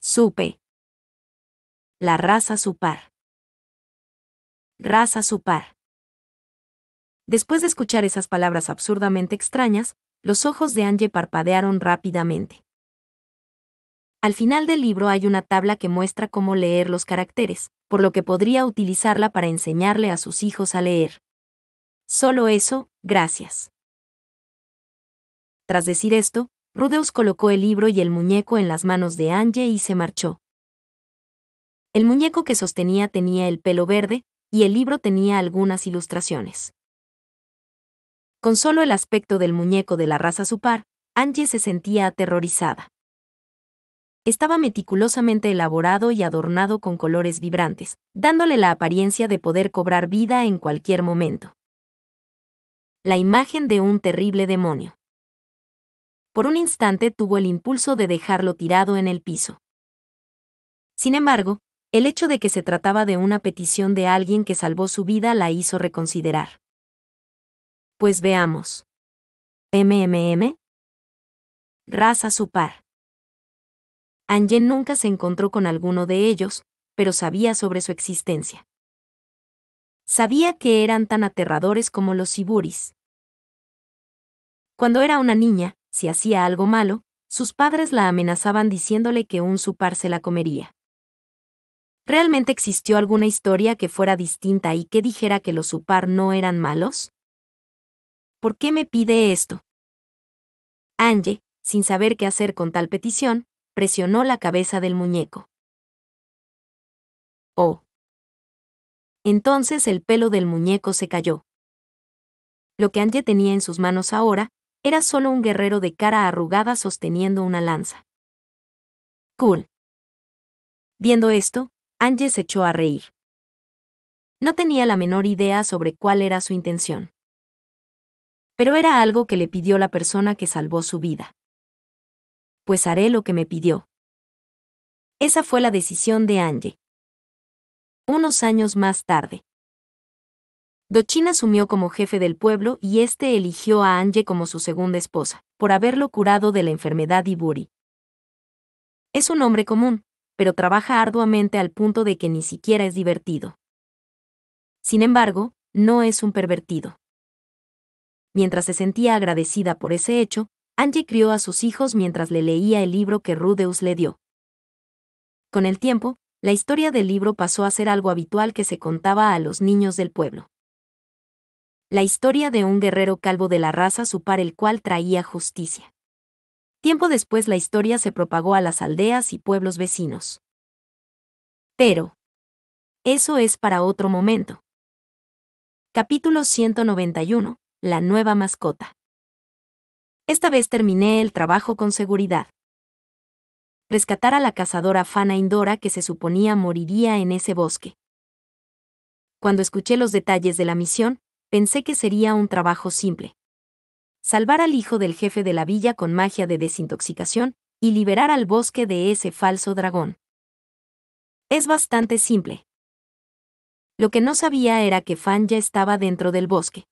Supe. La raza supar. Raza supar. Después de escuchar esas palabras absurdamente extrañas, los ojos de Angie parpadearon rápidamente. Al final del libro hay una tabla que muestra cómo leer los caracteres, por lo que podría utilizarla para enseñarle a sus hijos a leer. Solo eso, gracias. Tras decir esto, Rudeus colocó el libro y el muñeco en las manos de Angie y se marchó. El muñeco que sostenía tenía el pelo verde, y el libro tenía algunas ilustraciones. Con solo el aspecto del muñeco de la raza supar, Angie se sentía aterrorizada. Estaba meticulosamente elaborado y adornado con colores vibrantes, dándole la apariencia de poder cobrar vida en cualquier momento. La imagen de un terrible demonio por un instante tuvo el impulso de dejarlo tirado en el piso. Sin embargo, el hecho de que se trataba de una petición de alguien que salvó su vida la hizo reconsiderar. Pues veamos. MMM. Raza su par. Anjen nunca se encontró con alguno de ellos, pero sabía sobre su existencia. Sabía que eran tan aterradores como los siburis. Cuando era una niña, si hacía algo malo, sus padres la amenazaban diciéndole que un supar se la comería. ¿Realmente existió alguna historia que fuera distinta y que dijera que los supar no eran malos? ¿Por qué me pide esto? Angie, sin saber qué hacer con tal petición, presionó la cabeza del muñeco. Oh. Entonces el pelo del muñeco se cayó. Lo que Angie tenía en sus manos ahora era solo un guerrero de cara arrugada sosteniendo una lanza. Cool. Viendo esto, Angie se echó a reír. No tenía la menor idea sobre cuál era su intención. Pero era algo que le pidió la persona que salvó su vida. Pues haré lo que me pidió. Esa fue la decisión de Angie. Unos años más tarde. Dochin asumió como jefe del pueblo y este eligió a Anje como su segunda esposa, por haberlo curado de la enfermedad Iburi. Es un hombre común, pero trabaja arduamente al punto de que ni siquiera es divertido. Sin embargo, no es un pervertido. Mientras se sentía agradecida por ese hecho, Angie crió a sus hijos mientras le leía el libro que Rudeus le dio. Con el tiempo, la historia del libro pasó a ser algo habitual que se contaba a los niños del pueblo la historia de un guerrero calvo de la raza su par el cual traía justicia. Tiempo después la historia se propagó a las aldeas y pueblos vecinos. Pero, eso es para otro momento. Capítulo 191. La nueva mascota. Esta vez terminé el trabajo con seguridad. Rescatar a la cazadora Fana Indora que se suponía moriría en ese bosque. Cuando escuché los detalles de la misión, pensé que sería un trabajo simple. Salvar al hijo del jefe de la villa con magia de desintoxicación, y liberar al bosque de ese falso dragón. Es bastante simple. Lo que no sabía era que Fan ya estaba dentro del bosque.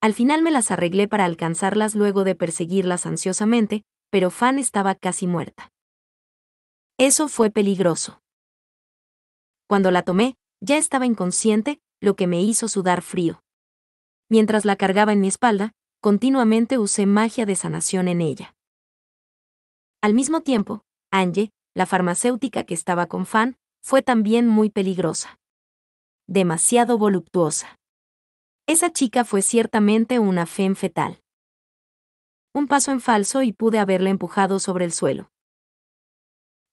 Al final me las arreglé para alcanzarlas luego de perseguirlas ansiosamente, pero Fan estaba casi muerta. Eso fue peligroso. Cuando la tomé, ya estaba inconsciente, lo que me hizo sudar frío. Mientras la cargaba en mi espalda, continuamente usé magia de sanación en ella. Al mismo tiempo, Angie, la farmacéutica que estaba con Fan, fue también muy peligrosa. Demasiado voluptuosa. Esa chica fue ciertamente una fen fetal. Un paso en falso y pude haberla empujado sobre el suelo.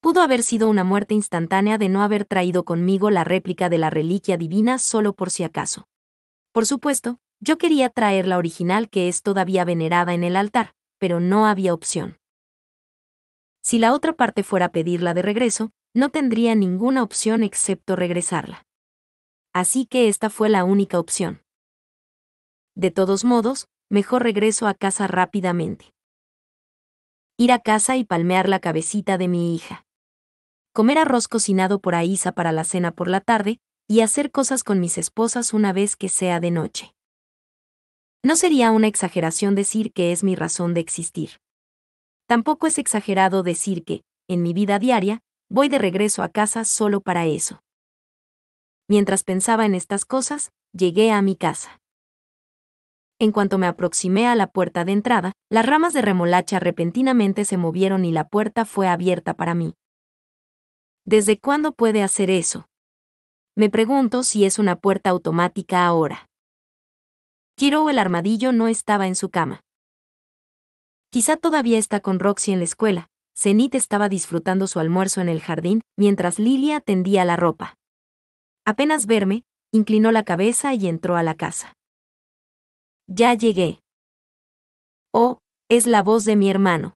Pudo haber sido una muerte instantánea de no haber traído conmigo la réplica de la reliquia divina solo por si acaso. Por supuesto, yo quería traer la original que es todavía venerada en el altar, pero no había opción. Si la otra parte fuera a pedirla de regreso, no tendría ninguna opción excepto regresarla. Así que esta fue la única opción. De todos modos, mejor regreso a casa rápidamente. Ir a casa y palmear la cabecita de mi hija. Comer arroz cocinado por Aisa para la cena por la tarde, y hacer cosas con mis esposas una vez que sea de noche. No sería una exageración decir que es mi razón de existir. Tampoco es exagerado decir que, en mi vida diaria, voy de regreso a casa solo para eso. Mientras pensaba en estas cosas, llegué a mi casa. En cuanto me aproximé a la puerta de entrada, las ramas de remolacha repentinamente se movieron y la puerta fue abierta para mí. ¿Desde cuándo puede hacer eso? Me pregunto si es una puerta automática ahora. Kiro el armadillo no estaba en su cama. Quizá todavía está con Roxy en la escuela. Zenith estaba disfrutando su almuerzo en el jardín mientras Lilia tendía la ropa. Apenas verme, inclinó la cabeza y entró a la casa. Ya llegué. Oh, es la voz de mi hermano.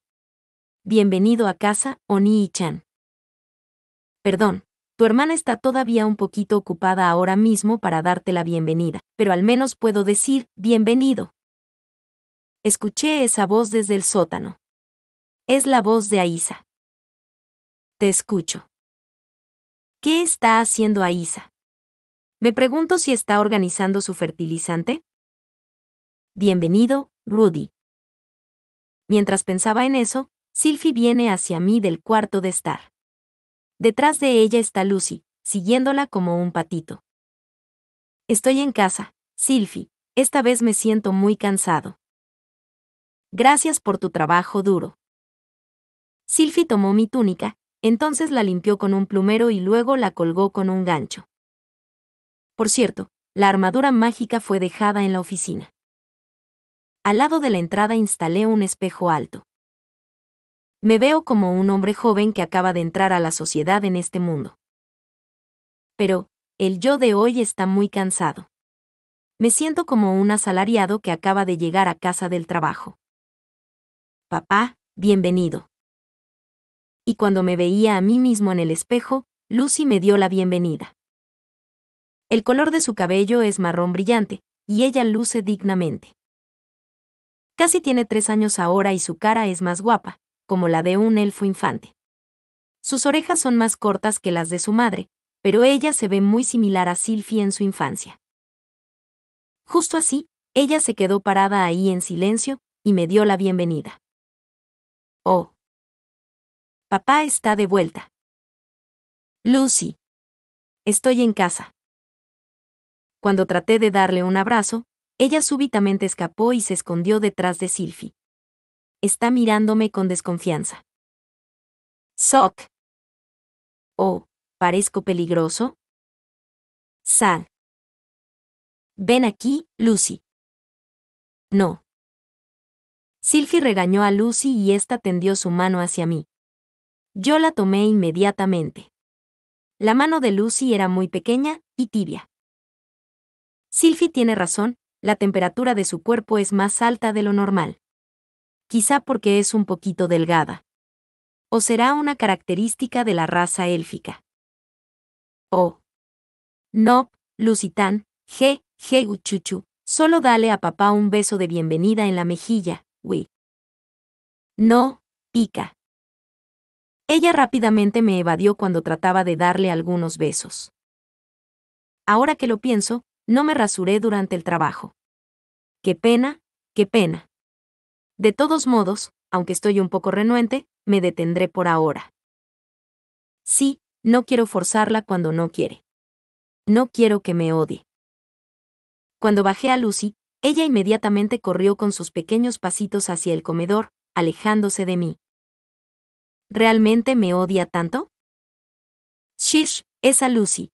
Bienvenido a casa, Oni-chan. Perdón, tu hermana está todavía un poquito ocupada ahora mismo para darte la bienvenida, pero al menos puedo decir, bienvenido. Escuché esa voz desde el sótano. Es la voz de Aisa. Te escucho. ¿Qué está haciendo Aisa? Me pregunto si está organizando su fertilizante. Bienvenido, Rudy. Mientras pensaba en eso, Silphy viene hacia mí del cuarto de estar. Detrás de ella está Lucy, siguiéndola como un patito. Estoy en casa, Silfi, esta vez me siento muy cansado. Gracias por tu trabajo duro. Silfi tomó mi túnica, entonces la limpió con un plumero y luego la colgó con un gancho. Por cierto, la armadura mágica fue dejada en la oficina. Al lado de la entrada instalé un espejo alto. Me veo como un hombre joven que acaba de entrar a la sociedad en este mundo. Pero, el yo de hoy está muy cansado. Me siento como un asalariado que acaba de llegar a casa del trabajo. Papá, bienvenido. Y cuando me veía a mí mismo en el espejo, Lucy me dio la bienvenida. El color de su cabello es marrón brillante, y ella luce dignamente. Casi tiene tres años ahora y su cara es más guapa, como la de un elfo infante. Sus orejas son más cortas que las de su madre, pero ella se ve muy similar a Sylphie en su infancia. Justo así, ella se quedó parada ahí en silencio y me dio la bienvenida. Oh. Papá está de vuelta. Lucy. Estoy en casa. Cuando traté de darle un abrazo, ella súbitamente escapó y se escondió detrás de Sylphie está mirándome con desconfianza. Sock. Oh, parezco peligroso. Sal. Ven aquí, Lucy. No. Silky regañó a Lucy y ésta tendió su mano hacia mí. Yo la tomé inmediatamente. La mano de Lucy era muy pequeña y tibia. Sylvie tiene razón, la temperatura de su cuerpo es más alta de lo normal quizá porque es un poquito delgada. O será una característica de la raza élfica. O. No, Lusitán, je, je uchuchu, solo dale a papá un beso de bienvenida en la mejilla, wey. No, pica. Ella rápidamente me evadió cuando trataba de darle algunos besos. Ahora que lo pienso, no me rasuré durante el trabajo. Qué pena, qué pena. De todos modos, aunque estoy un poco renuente, me detendré por ahora. Sí, no quiero forzarla cuando no quiere. No quiero que me odie. Cuando bajé a Lucy, ella inmediatamente corrió con sus pequeños pasitos hacia el comedor, alejándose de mí. ¿Realmente me odia tanto? Shish, esa Lucy.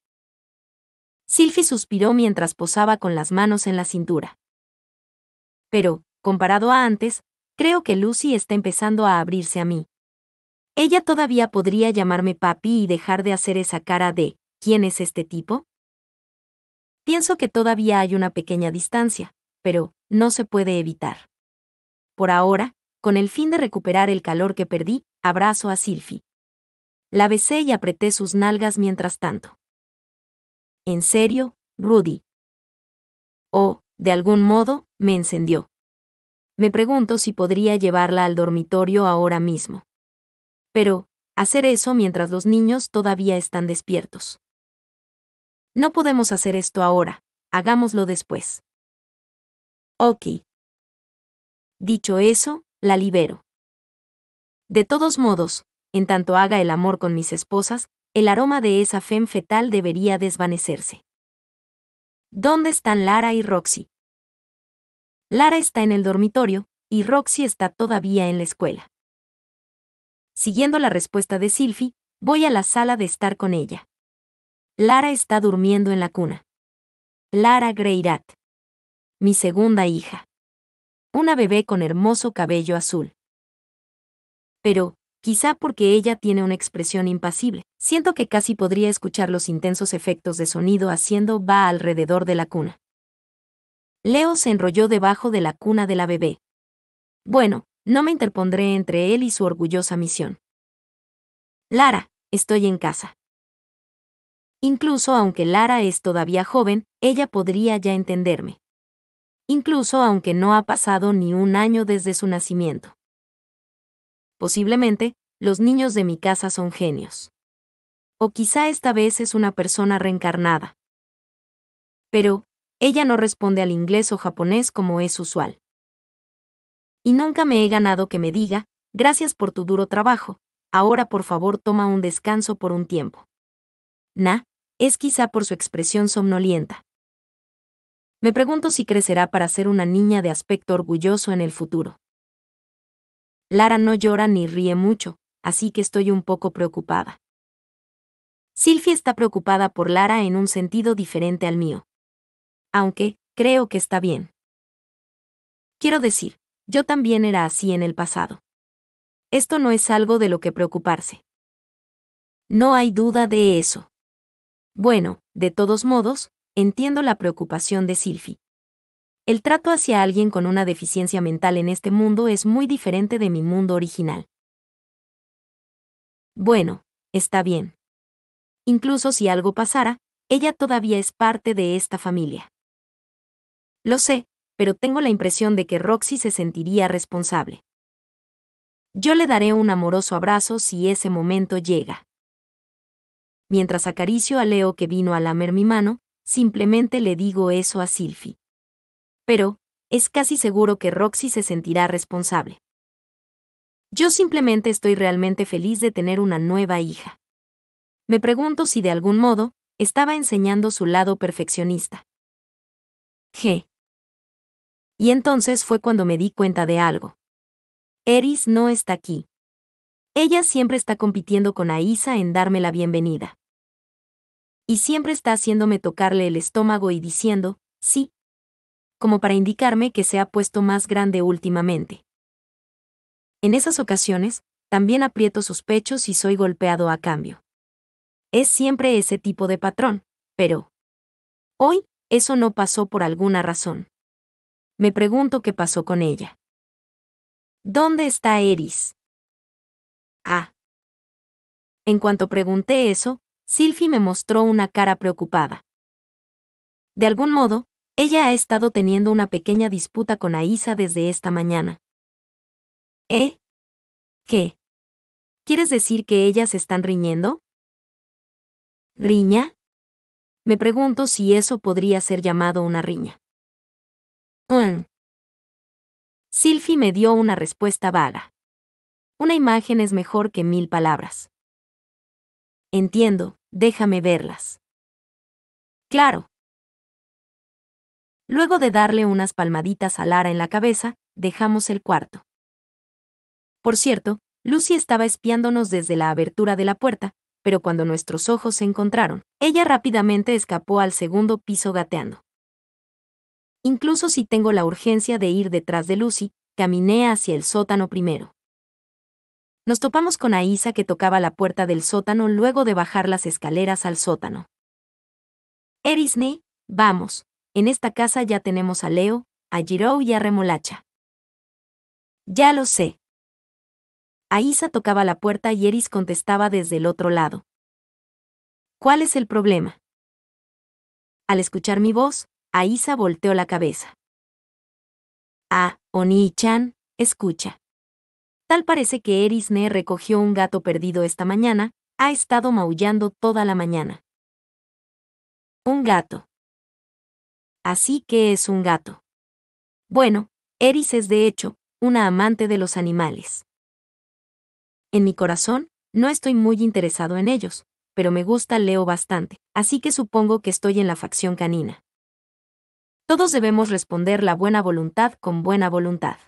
Silphy suspiró mientras posaba con las manos en la cintura. Pero, comparado a antes, Creo que Lucy está empezando a abrirse a mí. Ella todavía podría llamarme papi y dejar de hacer esa cara de ¿quién es este tipo? Pienso que todavía hay una pequeña distancia, pero no se puede evitar. Por ahora, con el fin de recuperar el calor que perdí, abrazo a Silfi. La besé y apreté sus nalgas mientras tanto. ¿En serio, Rudy? O, oh, de algún modo, me encendió me pregunto si podría llevarla al dormitorio ahora mismo. Pero, hacer eso mientras los niños todavía están despiertos. No podemos hacer esto ahora, hagámoslo después. Ok. Dicho eso, la libero. De todos modos, en tanto haga el amor con mis esposas, el aroma de esa fem fetal debería desvanecerse. ¿Dónde están Lara y Roxy? Lara está en el dormitorio y Roxy está todavía en la escuela. Siguiendo la respuesta de Silphy, voy a la sala de estar con ella. Lara está durmiendo en la cuna. Lara Greirat. Mi segunda hija. Una bebé con hermoso cabello azul. Pero, quizá porque ella tiene una expresión impasible, siento que casi podría escuchar los intensos efectos de sonido haciendo va alrededor de la cuna. Leo se enrolló debajo de la cuna de la bebé. Bueno, no me interpondré entre él y su orgullosa misión. Lara, estoy en casa. Incluso aunque Lara es todavía joven, ella podría ya entenderme. Incluso aunque no ha pasado ni un año desde su nacimiento. Posiblemente, los niños de mi casa son genios. O quizá esta vez es una persona reencarnada. Pero, ella no responde al inglés o japonés como es usual. Y nunca me he ganado que me diga, gracias por tu duro trabajo, ahora por favor toma un descanso por un tiempo. Na, es quizá por su expresión somnolienta. Me pregunto si crecerá para ser una niña de aspecto orgulloso en el futuro. Lara no llora ni ríe mucho, así que estoy un poco preocupada. Sylvie está preocupada por Lara en un sentido diferente al mío aunque, creo que está bien. Quiero decir, yo también era así en el pasado. Esto no es algo de lo que preocuparse. No hay duda de eso. Bueno, de todos modos, entiendo la preocupación de Silfi. El trato hacia alguien con una deficiencia mental en este mundo es muy diferente de mi mundo original. Bueno, está bien. Incluso si algo pasara, ella todavía es parte de esta familia. Lo sé, pero tengo la impresión de que Roxy se sentiría responsable. Yo le daré un amoroso abrazo si ese momento llega. Mientras acaricio a Leo que vino a lamer mi mano, simplemente le digo eso a Silfi. Pero, es casi seguro que Roxy se sentirá responsable. Yo simplemente estoy realmente feliz de tener una nueva hija. Me pregunto si de algún modo, estaba enseñando su lado perfeccionista. G. Y entonces fue cuando me di cuenta de algo. Eris no está aquí. Ella siempre está compitiendo con Aisa en darme la bienvenida. Y siempre está haciéndome tocarle el estómago y diciendo, sí. Como para indicarme que se ha puesto más grande últimamente. En esas ocasiones, también aprieto sus pechos y soy golpeado a cambio. Es siempre ese tipo de patrón, pero... Hoy, eso no pasó por alguna razón. Me pregunto qué pasó con ella. ¿Dónde está Eris? Ah. En cuanto pregunté eso, Silphy me mostró una cara preocupada. De algún modo, ella ha estado teniendo una pequeña disputa con Aisa desde esta mañana. ¿Eh? ¿Qué? ¿Quieres decir que ellas están riñendo? ¿Riña? Me pregunto si eso podría ser llamado una riña. Sylvie me dio una respuesta vaga. Una imagen es mejor que mil palabras. Entiendo, déjame verlas. Claro. Luego de darle unas palmaditas a Lara en la cabeza, dejamos el cuarto. Por cierto, Lucy estaba espiándonos desde la abertura de la puerta, pero cuando nuestros ojos se encontraron, ella rápidamente escapó al segundo piso gateando. Incluso si tengo la urgencia de ir detrás de Lucy, caminé hacia el sótano primero. Nos topamos con Aisa que tocaba la puerta del sótano luego de bajar las escaleras al sótano. Erisne, vamos, en esta casa ya tenemos a Leo, a Jiro y a Remolacha. Ya lo sé. Aisa tocaba la puerta y Eris contestaba desde el otro lado. ¿Cuál es el problema? Al escuchar mi voz, Aisa volteó la cabeza. Ah, Oni-chan, escucha. Tal parece que Eris-ne recogió un gato perdido esta mañana, ha estado maullando toda la mañana. Un gato. Así que es un gato. Bueno, Eris es de hecho, una amante de los animales. En mi corazón, no estoy muy interesado en ellos, pero me gusta Leo bastante, así que supongo que estoy en la facción canina. Todos debemos responder la buena voluntad con buena voluntad.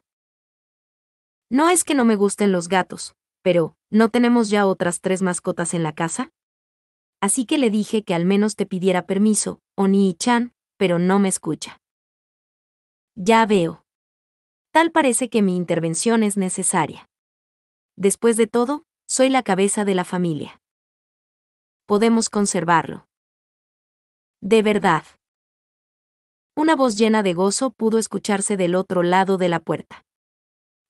No es que no me gusten los gatos, pero, ¿no tenemos ya otras tres mascotas en la casa? Así que le dije que al menos te pidiera permiso, Oni-chan, pero no me escucha. Ya veo. Tal parece que mi intervención es necesaria. Después de todo, soy la cabeza de la familia. Podemos conservarlo. De verdad. Una voz llena de gozo pudo escucharse del otro lado de la puerta.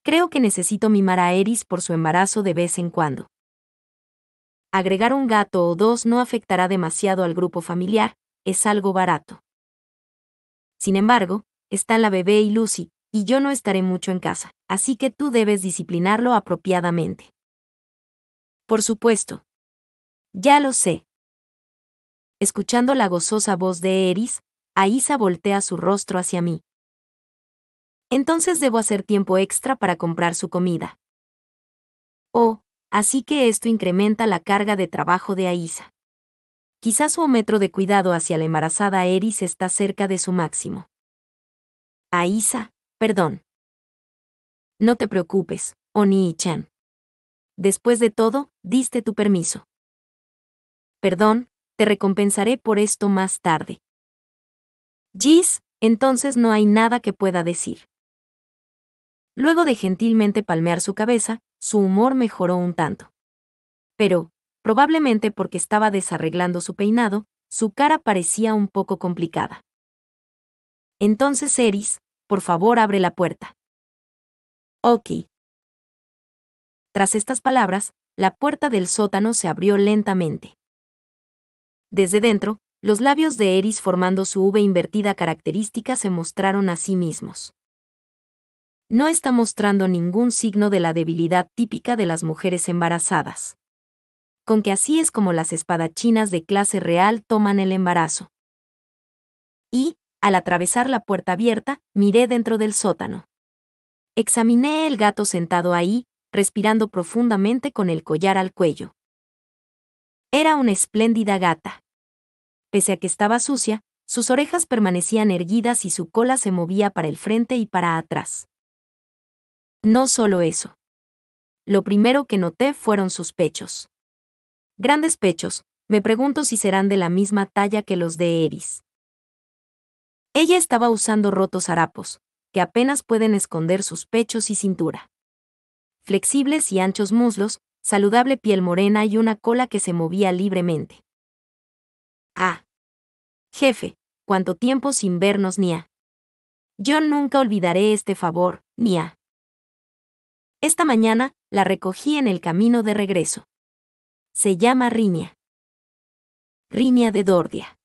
Creo que necesito mimar a Eris por su embarazo de vez en cuando. Agregar un gato o dos no afectará demasiado al grupo familiar, es algo barato. Sin embargo, está la bebé y Lucy, y yo no estaré mucho en casa, así que tú debes disciplinarlo apropiadamente. Por supuesto. Ya lo sé. Escuchando la gozosa voz de Eris, Aisa voltea su rostro hacia mí. Entonces debo hacer tiempo extra para comprar su comida. Oh, así que esto incrementa la carga de trabajo de Aisa. Quizás su metro de cuidado hacia la embarazada Eris está cerca de su máximo. Aisa, perdón. No te preocupes, Oni-chan. Después de todo, diste tu permiso. Perdón, te recompensaré por esto más tarde. Gis, entonces no hay nada que pueda decir. Luego de gentilmente palmear su cabeza, su humor mejoró un tanto. Pero, probablemente porque estaba desarreglando su peinado, su cara parecía un poco complicada. Entonces, Eris, por favor abre la puerta. Ok. Tras estas palabras, la puerta del sótano se abrió lentamente. Desde dentro, los labios de Eris formando su V invertida característica se mostraron a sí mismos. No está mostrando ningún signo de la debilidad típica de las mujeres embarazadas. Con que así es como las espadachinas de clase real toman el embarazo. Y, al atravesar la puerta abierta, miré dentro del sótano. Examiné el gato sentado ahí, respirando profundamente con el collar al cuello. Era una espléndida gata. Pese a que estaba sucia, sus orejas permanecían erguidas y su cola se movía para el frente y para atrás. No solo eso. Lo primero que noté fueron sus pechos. Grandes pechos, me pregunto si serán de la misma talla que los de Eris. Ella estaba usando rotos harapos, que apenas pueden esconder sus pechos y cintura. Flexibles y anchos muslos, saludable piel morena y una cola que se movía libremente. Ah. Jefe, cuánto tiempo sin vernos, Nia. Yo nunca olvidaré este favor, Nia. Esta mañana, la recogí en el camino de regreso. Se llama Rinia. Rinia de Dordia.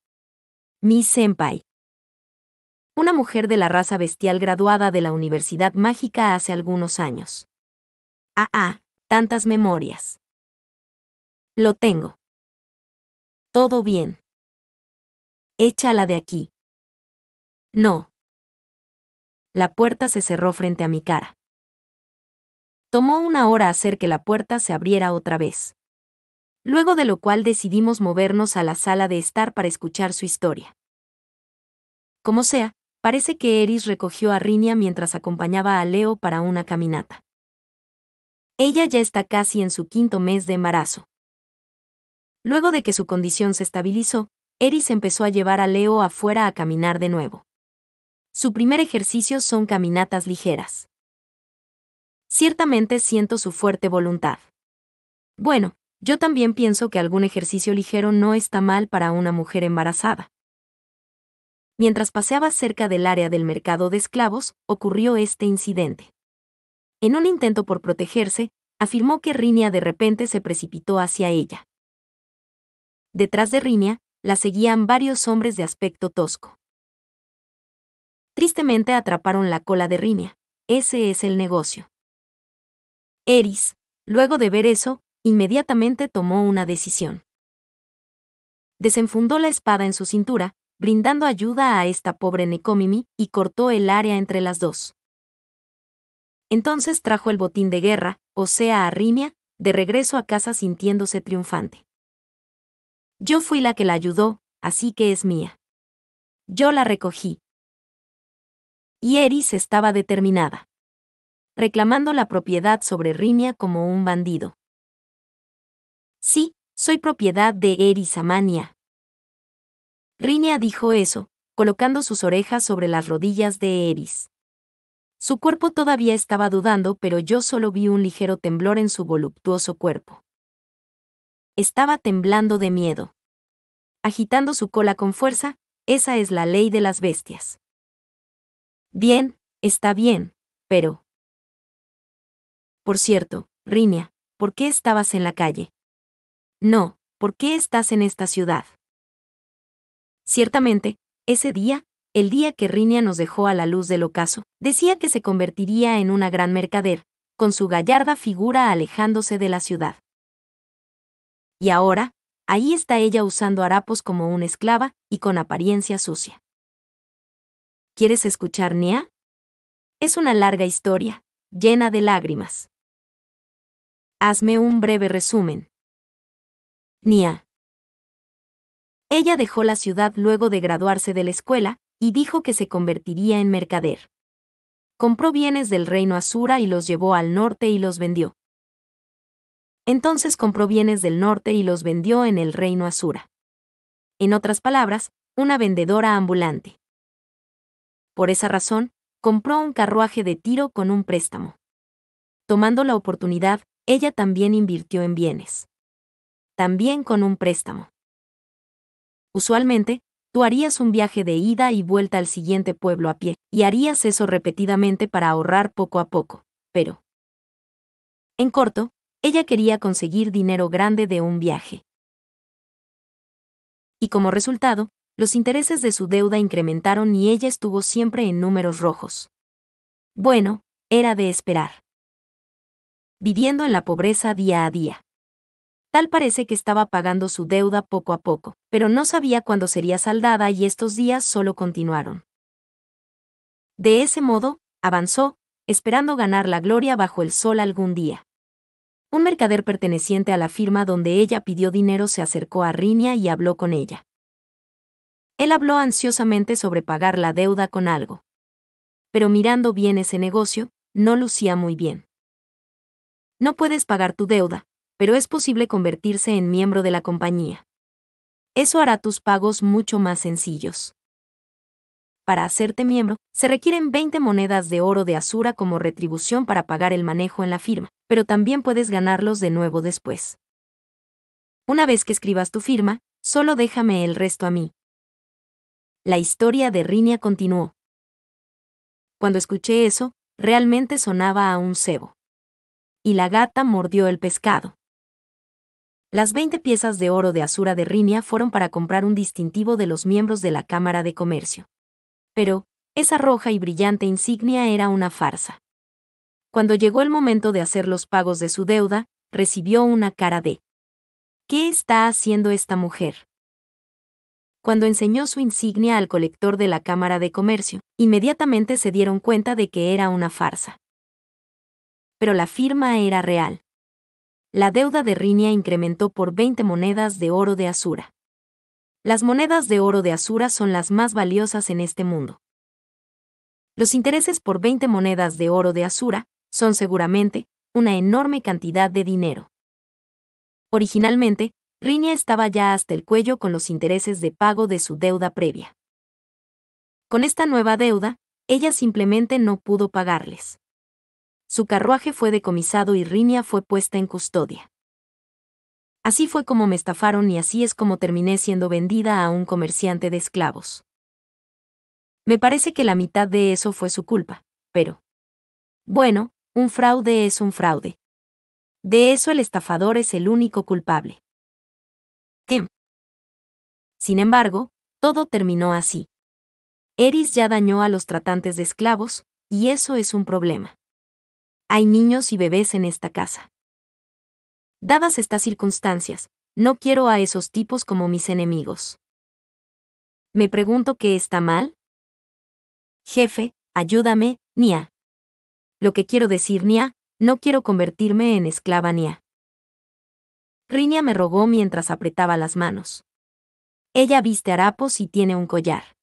Mi senpai. Una mujer de la raza bestial graduada de la Universidad Mágica hace algunos años. Ah, ah, tantas memorias. Lo tengo. Todo bien. Échala de aquí. No. La puerta se cerró frente a mi cara. Tomó una hora hacer que la puerta se abriera otra vez. Luego de lo cual decidimos movernos a la sala de estar para escuchar su historia. Como sea, parece que Eris recogió a Rinia mientras acompañaba a Leo para una caminata. Ella ya está casi en su quinto mes de embarazo. Luego de que su condición se estabilizó, Eris empezó a llevar a Leo afuera a caminar de nuevo. Su primer ejercicio son caminatas ligeras. Ciertamente siento su fuerte voluntad. Bueno, yo también pienso que algún ejercicio ligero no está mal para una mujer embarazada. Mientras paseaba cerca del área del mercado de esclavos, ocurrió este incidente. En un intento por protegerse, afirmó que Rinia de repente se precipitó hacia ella. Detrás de Rinia, la seguían varios hombres de aspecto tosco. Tristemente atraparon la cola de Rimia. Ese es el negocio. Eris, luego de ver eso, inmediatamente tomó una decisión. Desenfundó la espada en su cintura, brindando ayuda a esta pobre Nekomimi, y cortó el área entre las dos. Entonces trajo el botín de guerra, o sea a Rimia, de regreso a casa sintiéndose triunfante. Yo fui la que la ayudó, así que es mía. Yo la recogí. Y Eris estaba determinada. Reclamando la propiedad sobre Rinia como un bandido. Sí, soy propiedad de Eris Amania. Rinia dijo eso, colocando sus orejas sobre las rodillas de Eris. Su cuerpo todavía estaba dudando, pero yo solo vi un ligero temblor en su voluptuoso cuerpo estaba temblando de miedo. Agitando su cola con fuerza, esa es la ley de las bestias. Bien, está bien, pero... Por cierto, Rinia, ¿por qué estabas en la calle? No, ¿por qué estás en esta ciudad? Ciertamente, ese día, el día que Rinia nos dejó a la luz del ocaso, decía que se convertiría en una gran mercader, con su gallarda figura alejándose de la ciudad. Y ahora, ahí está ella usando harapos como una esclava y con apariencia sucia. ¿Quieres escuchar Nia? Es una larga historia, llena de lágrimas. Hazme un breve resumen. Nia. Ella dejó la ciudad luego de graduarse de la escuela y dijo que se convertiría en mercader. Compró bienes del reino Asura y los llevó al norte y los vendió entonces compró bienes del norte y los vendió en el reino Asura. En otras palabras, una vendedora ambulante. Por esa razón, compró un carruaje de tiro con un préstamo. Tomando la oportunidad, ella también invirtió en bienes. También con un préstamo. Usualmente, tú harías un viaje de ida y vuelta al siguiente pueblo a pie, y harías eso repetidamente para ahorrar poco a poco, pero... En corto, ella quería conseguir dinero grande de un viaje. Y como resultado, los intereses de su deuda incrementaron y ella estuvo siempre en números rojos. Bueno, era de esperar. Viviendo en la pobreza día a día. Tal parece que estaba pagando su deuda poco a poco, pero no sabía cuándo sería saldada y estos días solo continuaron. De ese modo, avanzó, esperando ganar la gloria bajo el sol algún día. Un mercader perteneciente a la firma donde ella pidió dinero se acercó a Rinia y habló con ella. Él habló ansiosamente sobre pagar la deuda con algo. Pero mirando bien ese negocio, no lucía muy bien. No puedes pagar tu deuda, pero es posible convertirse en miembro de la compañía. Eso hará tus pagos mucho más sencillos para hacerte miembro, se requieren 20 monedas de oro de Asura como retribución para pagar el manejo en la firma, pero también puedes ganarlos de nuevo después. Una vez que escribas tu firma, solo déjame el resto a mí. La historia de Rinia continuó. Cuando escuché eso, realmente sonaba a un cebo. Y la gata mordió el pescado. Las 20 piezas de oro de Asura de Rinia fueron para comprar un distintivo de los miembros de la Cámara de Comercio pero, esa roja y brillante insignia era una farsa. Cuando llegó el momento de hacer los pagos de su deuda, recibió una cara de ¿Qué está haciendo esta mujer? Cuando enseñó su insignia al colector de la Cámara de Comercio, inmediatamente se dieron cuenta de que era una farsa. Pero la firma era real. La deuda de Rinia incrementó por 20 monedas de oro de azura. Las monedas de oro de Asura son las más valiosas en este mundo. Los intereses por 20 monedas de oro de Asura son seguramente una enorme cantidad de dinero. Originalmente, Rinia estaba ya hasta el cuello con los intereses de pago de su deuda previa. Con esta nueva deuda, ella simplemente no pudo pagarles. Su carruaje fue decomisado y Rinia fue puesta en custodia. Así fue como me estafaron y así es como terminé siendo vendida a un comerciante de esclavos. Me parece que la mitad de eso fue su culpa, pero... Bueno, un fraude es un fraude. De eso el estafador es el único culpable. Tim. Sin embargo, todo terminó así. Eris ya dañó a los tratantes de esclavos, y eso es un problema. Hay niños y bebés en esta casa. Dadas estas circunstancias, no quiero a esos tipos como mis enemigos. Me pregunto qué está mal. Jefe, ayúdame, Nia. Lo que quiero decir, Nia, no quiero convertirme en esclava Nia. Rinia me rogó mientras apretaba las manos. Ella viste harapos y tiene un collar.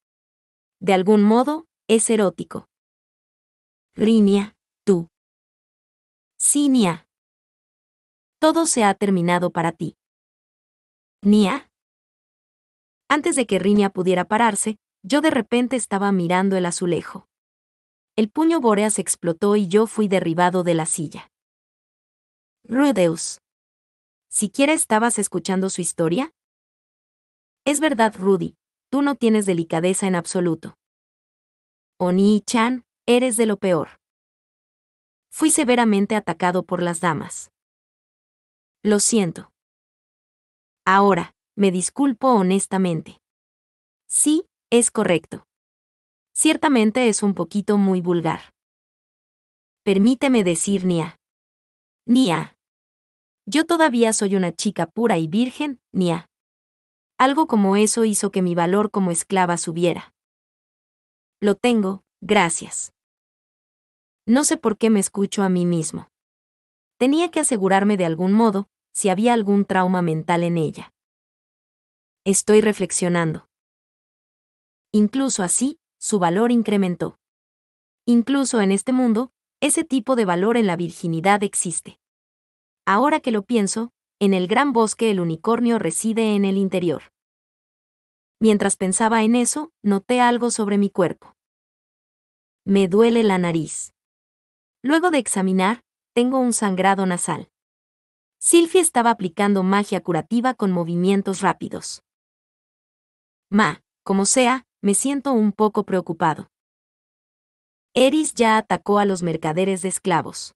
De algún modo, es erótico. Rinia, tú. «Sí, Nia». Todo se ha terminado para ti. Nia. Antes de que Rinia pudiera pararse, yo de repente estaba mirando el azulejo. El puño Boreas explotó y yo fui derribado de la silla. Rudeus. ¿Siquiera estabas escuchando su historia? Es verdad, Rudy, tú no tienes delicadeza en absoluto. Oni-chan, eres de lo peor. Fui severamente atacado por las damas. Lo siento. Ahora, me disculpo honestamente. Sí, es correcto. Ciertamente es un poquito muy vulgar. Permíteme decir Nia. Nia. Yo todavía soy una chica pura y virgen, Nia. Algo como eso hizo que mi valor como esclava subiera. Lo tengo, gracias. No sé por qué me escucho a mí mismo. Tenía que asegurarme de algún modo, si había algún trauma mental en ella. Estoy reflexionando. Incluso así, su valor incrementó. Incluso en este mundo, ese tipo de valor en la virginidad existe. Ahora que lo pienso, en el gran bosque el unicornio reside en el interior. Mientras pensaba en eso, noté algo sobre mi cuerpo. Me duele la nariz. Luego de examinar, tengo un sangrado nasal. Silfi estaba aplicando magia curativa con movimientos rápidos. Ma, como sea, me siento un poco preocupado. Eris ya atacó a los mercaderes de esclavos.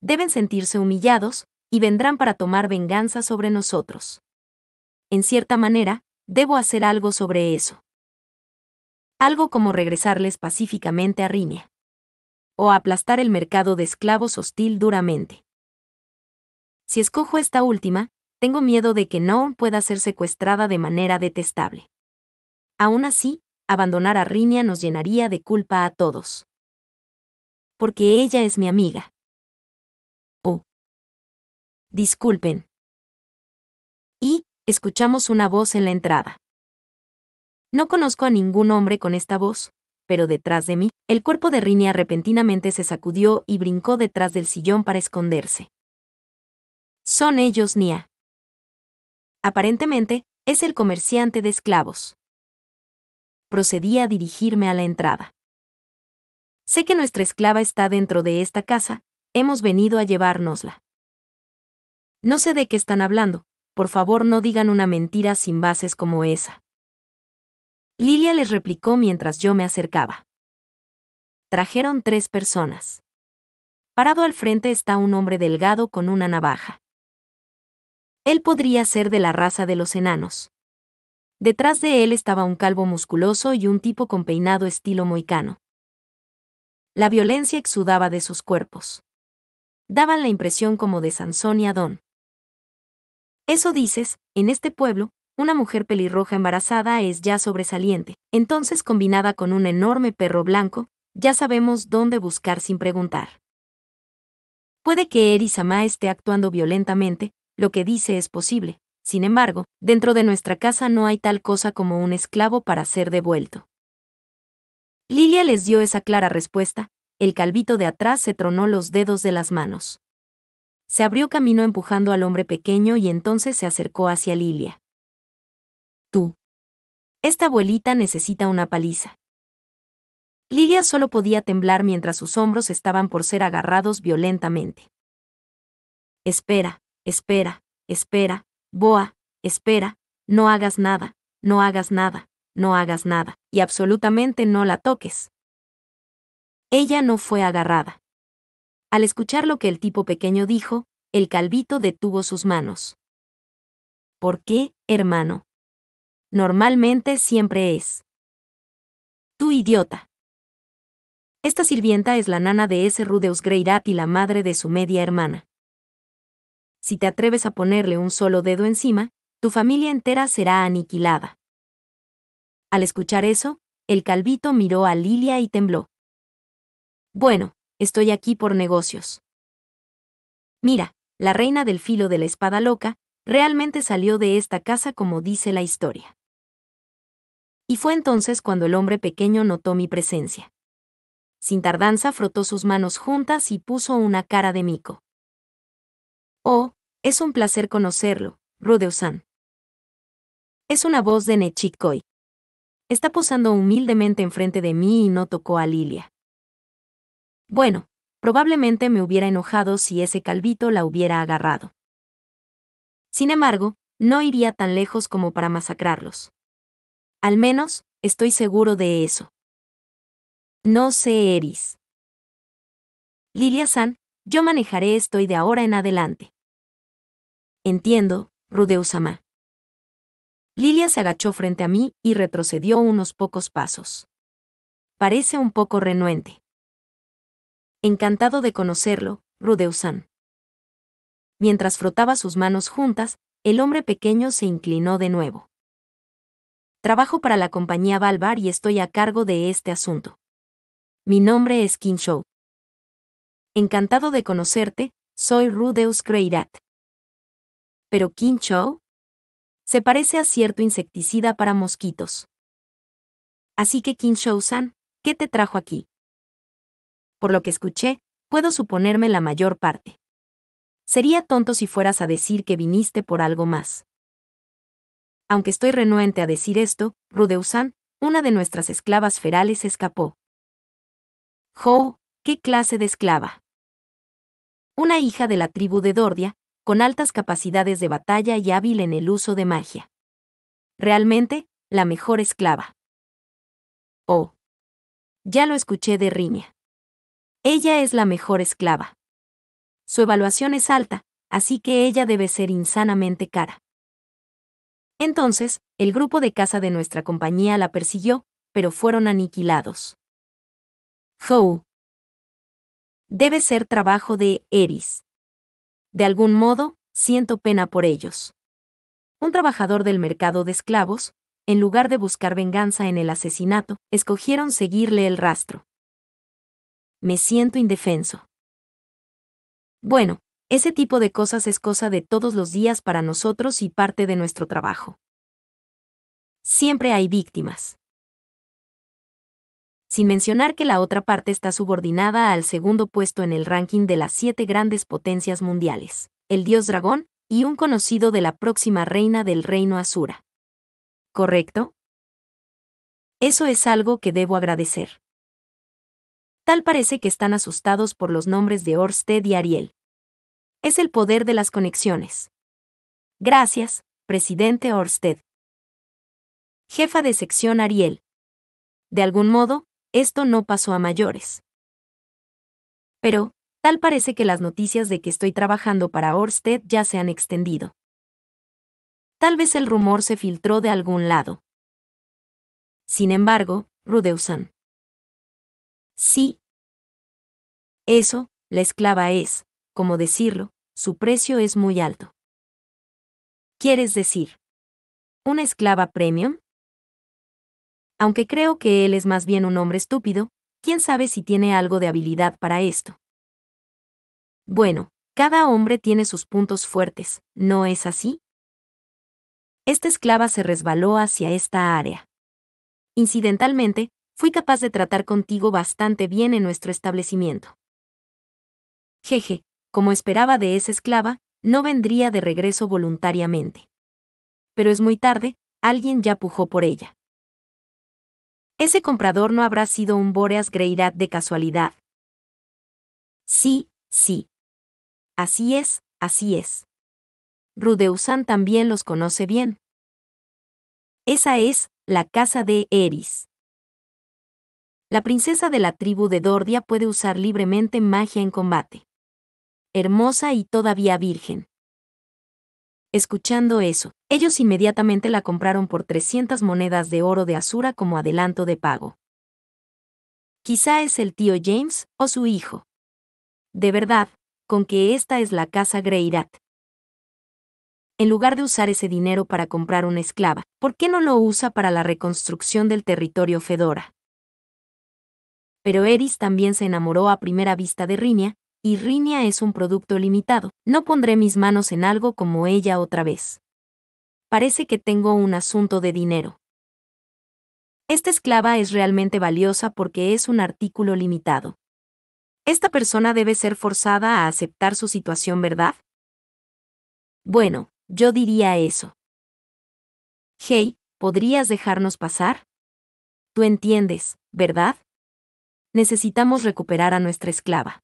Deben sentirse humillados, y vendrán para tomar venganza sobre nosotros. En cierta manera, debo hacer algo sobre eso. Algo como regresarles pacíficamente a Rimia. O aplastar el mercado de esclavos hostil duramente. Si escojo esta última, tengo miedo de que Noon pueda ser secuestrada de manera detestable. Aún así, abandonar a Rinia nos llenaría de culpa a todos. Porque ella es mi amiga. Oh. Disculpen. Y, escuchamos una voz en la entrada. No conozco a ningún hombre con esta voz, pero detrás de mí, el cuerpo de Rinia repentinamente se sacudió y brincó detrás del sillón para esconderse. Son ellos Nia. Aparentemente, es el comerciante de esclavos. Procedí a dirigirme a la entrada. Sé que nuestra esclava está dentro de esta casa, hemos venido a llevárnosla. No sé de qué están hablando, por favor no digan una mentira sin bases como esa. Lilia les replicó mientras yo me acercaba. Trajeron tres personas. Parado al frente está un hombre delgado con una navaja. Él podría ser de la raza de los enanos. Detrás de él estaba un calvo musculoso y un tipo con peinado estilo moicano. La violencia exudaba de sus cuerpos. Daban la impresión como de Sansón y Adón. Eso dices, en este pueblo, una mujer pelirroja embarazada es ya sobresaliente, entonces combinada con un enorme perro blanco, ya sabemos dónde buscar sin preguntar. Puede que Erisama esté actuando violentamente, lo que dice es posible. Sin embargo, dentro de nuestra casa no hay tal cosa como un esclavo para ser devuelto. Lilia les dio esa clara respuesta, el calvito de atrás se tronó los dedos de las manos. Se abrió camino empujando al hombre pequeño y entonces se acercó hacia Lilia. Tú. Esta abuelita necesita una paliza. Lilia solo podía temblar mientras sus hombros estaban por ser agarrados violentamente. Espera espera, espera, boa, espera, no hagas nada, no hagas nada, no hagas nada, y absolutamente no la toques. Ella no fue agarrada. Al escuchar lo que el tipo pequeño dijo, el calvito detuvo sus manos. ¿Por qué, hermano? Normalmente siempre es. Tú idiota. Esta sirvienta es la nana de ese Rudeus Greirat y la madre de su media hermana si te atreves a ponerle un solo dedo encima, tu familia entera será aniquilada. Al escuchar eso, el calvito miró a Lilia y tembló. Bueno, estoy aquí por negocios. Mira, la reina del filo de la espada loca, realmente salió de esta casa como dice la historia. Y fue entonces cuando el hombre pequeño notó mi presencia. Sin tardanza frotó sus manos juntas y puso una cara de mico. Oh, es un placer conocerlo, Rudeo-san. Es una voz de Nechikoi. Está posando humildemente enfrente de mí y no tocó a Lilia. Bueno, probablemente me hubiera enojado si ese calvito la hubiera agarrado. Sin embargo, no iría tan lejos como para masacrarlos. Al menos, estoy seguro de eso. No sé, Eris. Lilia-san, yo manejaré esto de ahora en adelante. Entiendo, Rudeusama. Lilia se agachó frente a mí y retrocedió unos pocos pasos. Parece un poco renuente. Encantado de conocerlo, rudeus san Mientras frotaba sus manos juntas, el hombre pequeño se inclinó de nuevo. Trabajo para la compañía Balbar y estoy a cargo de este asunto. Mi nombre es Kinshou. Encantado de conocerte, soy Rudeus Greirat pero Kinshou se parece a cierto insecticida para mosquitos. Así que Kinshou-san, ¿qué te trajo aquí? Por lo que escuché, puedo suponerme la mayor parte. Sería tonto si fueras a decir que viniste por algo más. Aunque estoy renuente a decir esto, Rudeusan, una de nuestras esclavas ferales escapó. Jo, ¿qué clase de esclava? Una hija de la tribu de Dordia, con altas capacidades de batalla y hábil en el uso de magia. Realmente, la mejor esclava. Oh. Ya lo escuché de Riña. Ella es la mejor esclava. Su evaluación es alta, así que ella debe ser insanamente cara. Entonces, el grupo de caza de nuestra compañía la persiguió, pero fueron aniquilados. How. Debe ser trabajo de Eris. De algún modo, siento pena por ellos. Un trabajador del mercado de esclavos, en lugar de buscar venganza en el asesinato, escogieron seguirle el rastro. Me siento indefenso. Bueno, ese tipo de cosas es cosa de todos los días para nosotros y parte de nuestro trabajo. Siempre hay víctimas sin mencionar que la otra parte está subordinada al segundo puesto en el ranking de las siete grandes potencias mundiales, el dios dragón, y un conocido de la próxima reina del reino Asura. ¿Correcto? Eso es algo que debo agradecer. Tal parece que están asustados por los nombres de Orsted y Ariel. Es el poder de las conexiones. Gracias, presidente Orsted. Jefa de sección Ariel. De algún modo, esto no pasó a mayores. Pero, tal parece que las noticias de que estoy trabajando para Orsted ya se han extendido. Tal vez el rumor se filtró de algún lado. Sin embargo, Rudeusan. Sí. Eso, la esclava es, como decirlo, su precio es muy alto. ¿Quieres decir? ¿Una esclava premium? aunque creo que él es más bien un hombre estúpido, quién sabe si tiene algo de habilidad para esto. Bueno, cada hombre tiene sus puntos fuertes, ¿no es así? Esta esclava se resbaló hacia esta área. Incidentalmente, fui capaz de tratar contigo bastante bien en nuestro establecimiento. Jeje, como esperaba de esa esclava, no vendría de regreso voluntariamente. Pero es muy tarde, alguien ya pujó por ella. Ese comprador no habrá sido un Boreas Greirat de casualidad. Sí, sí. Así es, así es. Rudeusan también los conoce bien. Esa es, la casa de Eris. La princesa de la tribu de Dordia puede usar libremente magia en combate. Hermosa y todavía virgen. Escuchando eso, ellos inmediatamente la compraron por 300 monedas de oro de azura como adelanto de pago. Quizá es el tío James o su hijo. De verdad, con que esta es la casa Greirat. En lugar de usar ese dinero para comprar una esclava, ¿por qué no lo usa para la reconstrucción del territorio Fedora? Pero Eris también se enamoró a primera vista de Rinia, y Rinia es un producto limitado. No pondré mis manos en algo como ella otra vez. Parece que tengo un asunto de dinero. Esta esclava es realmente valiosa porque es un artículo limitado. Esta persona debe ser forzada a aceptar su situación, ¿verdad? Bueno, yo diría eso. Hey, ¿podrías dejarnos pasar? Tú entiendes, ¿verdad? Necesitamos recuperar a nuestra esclava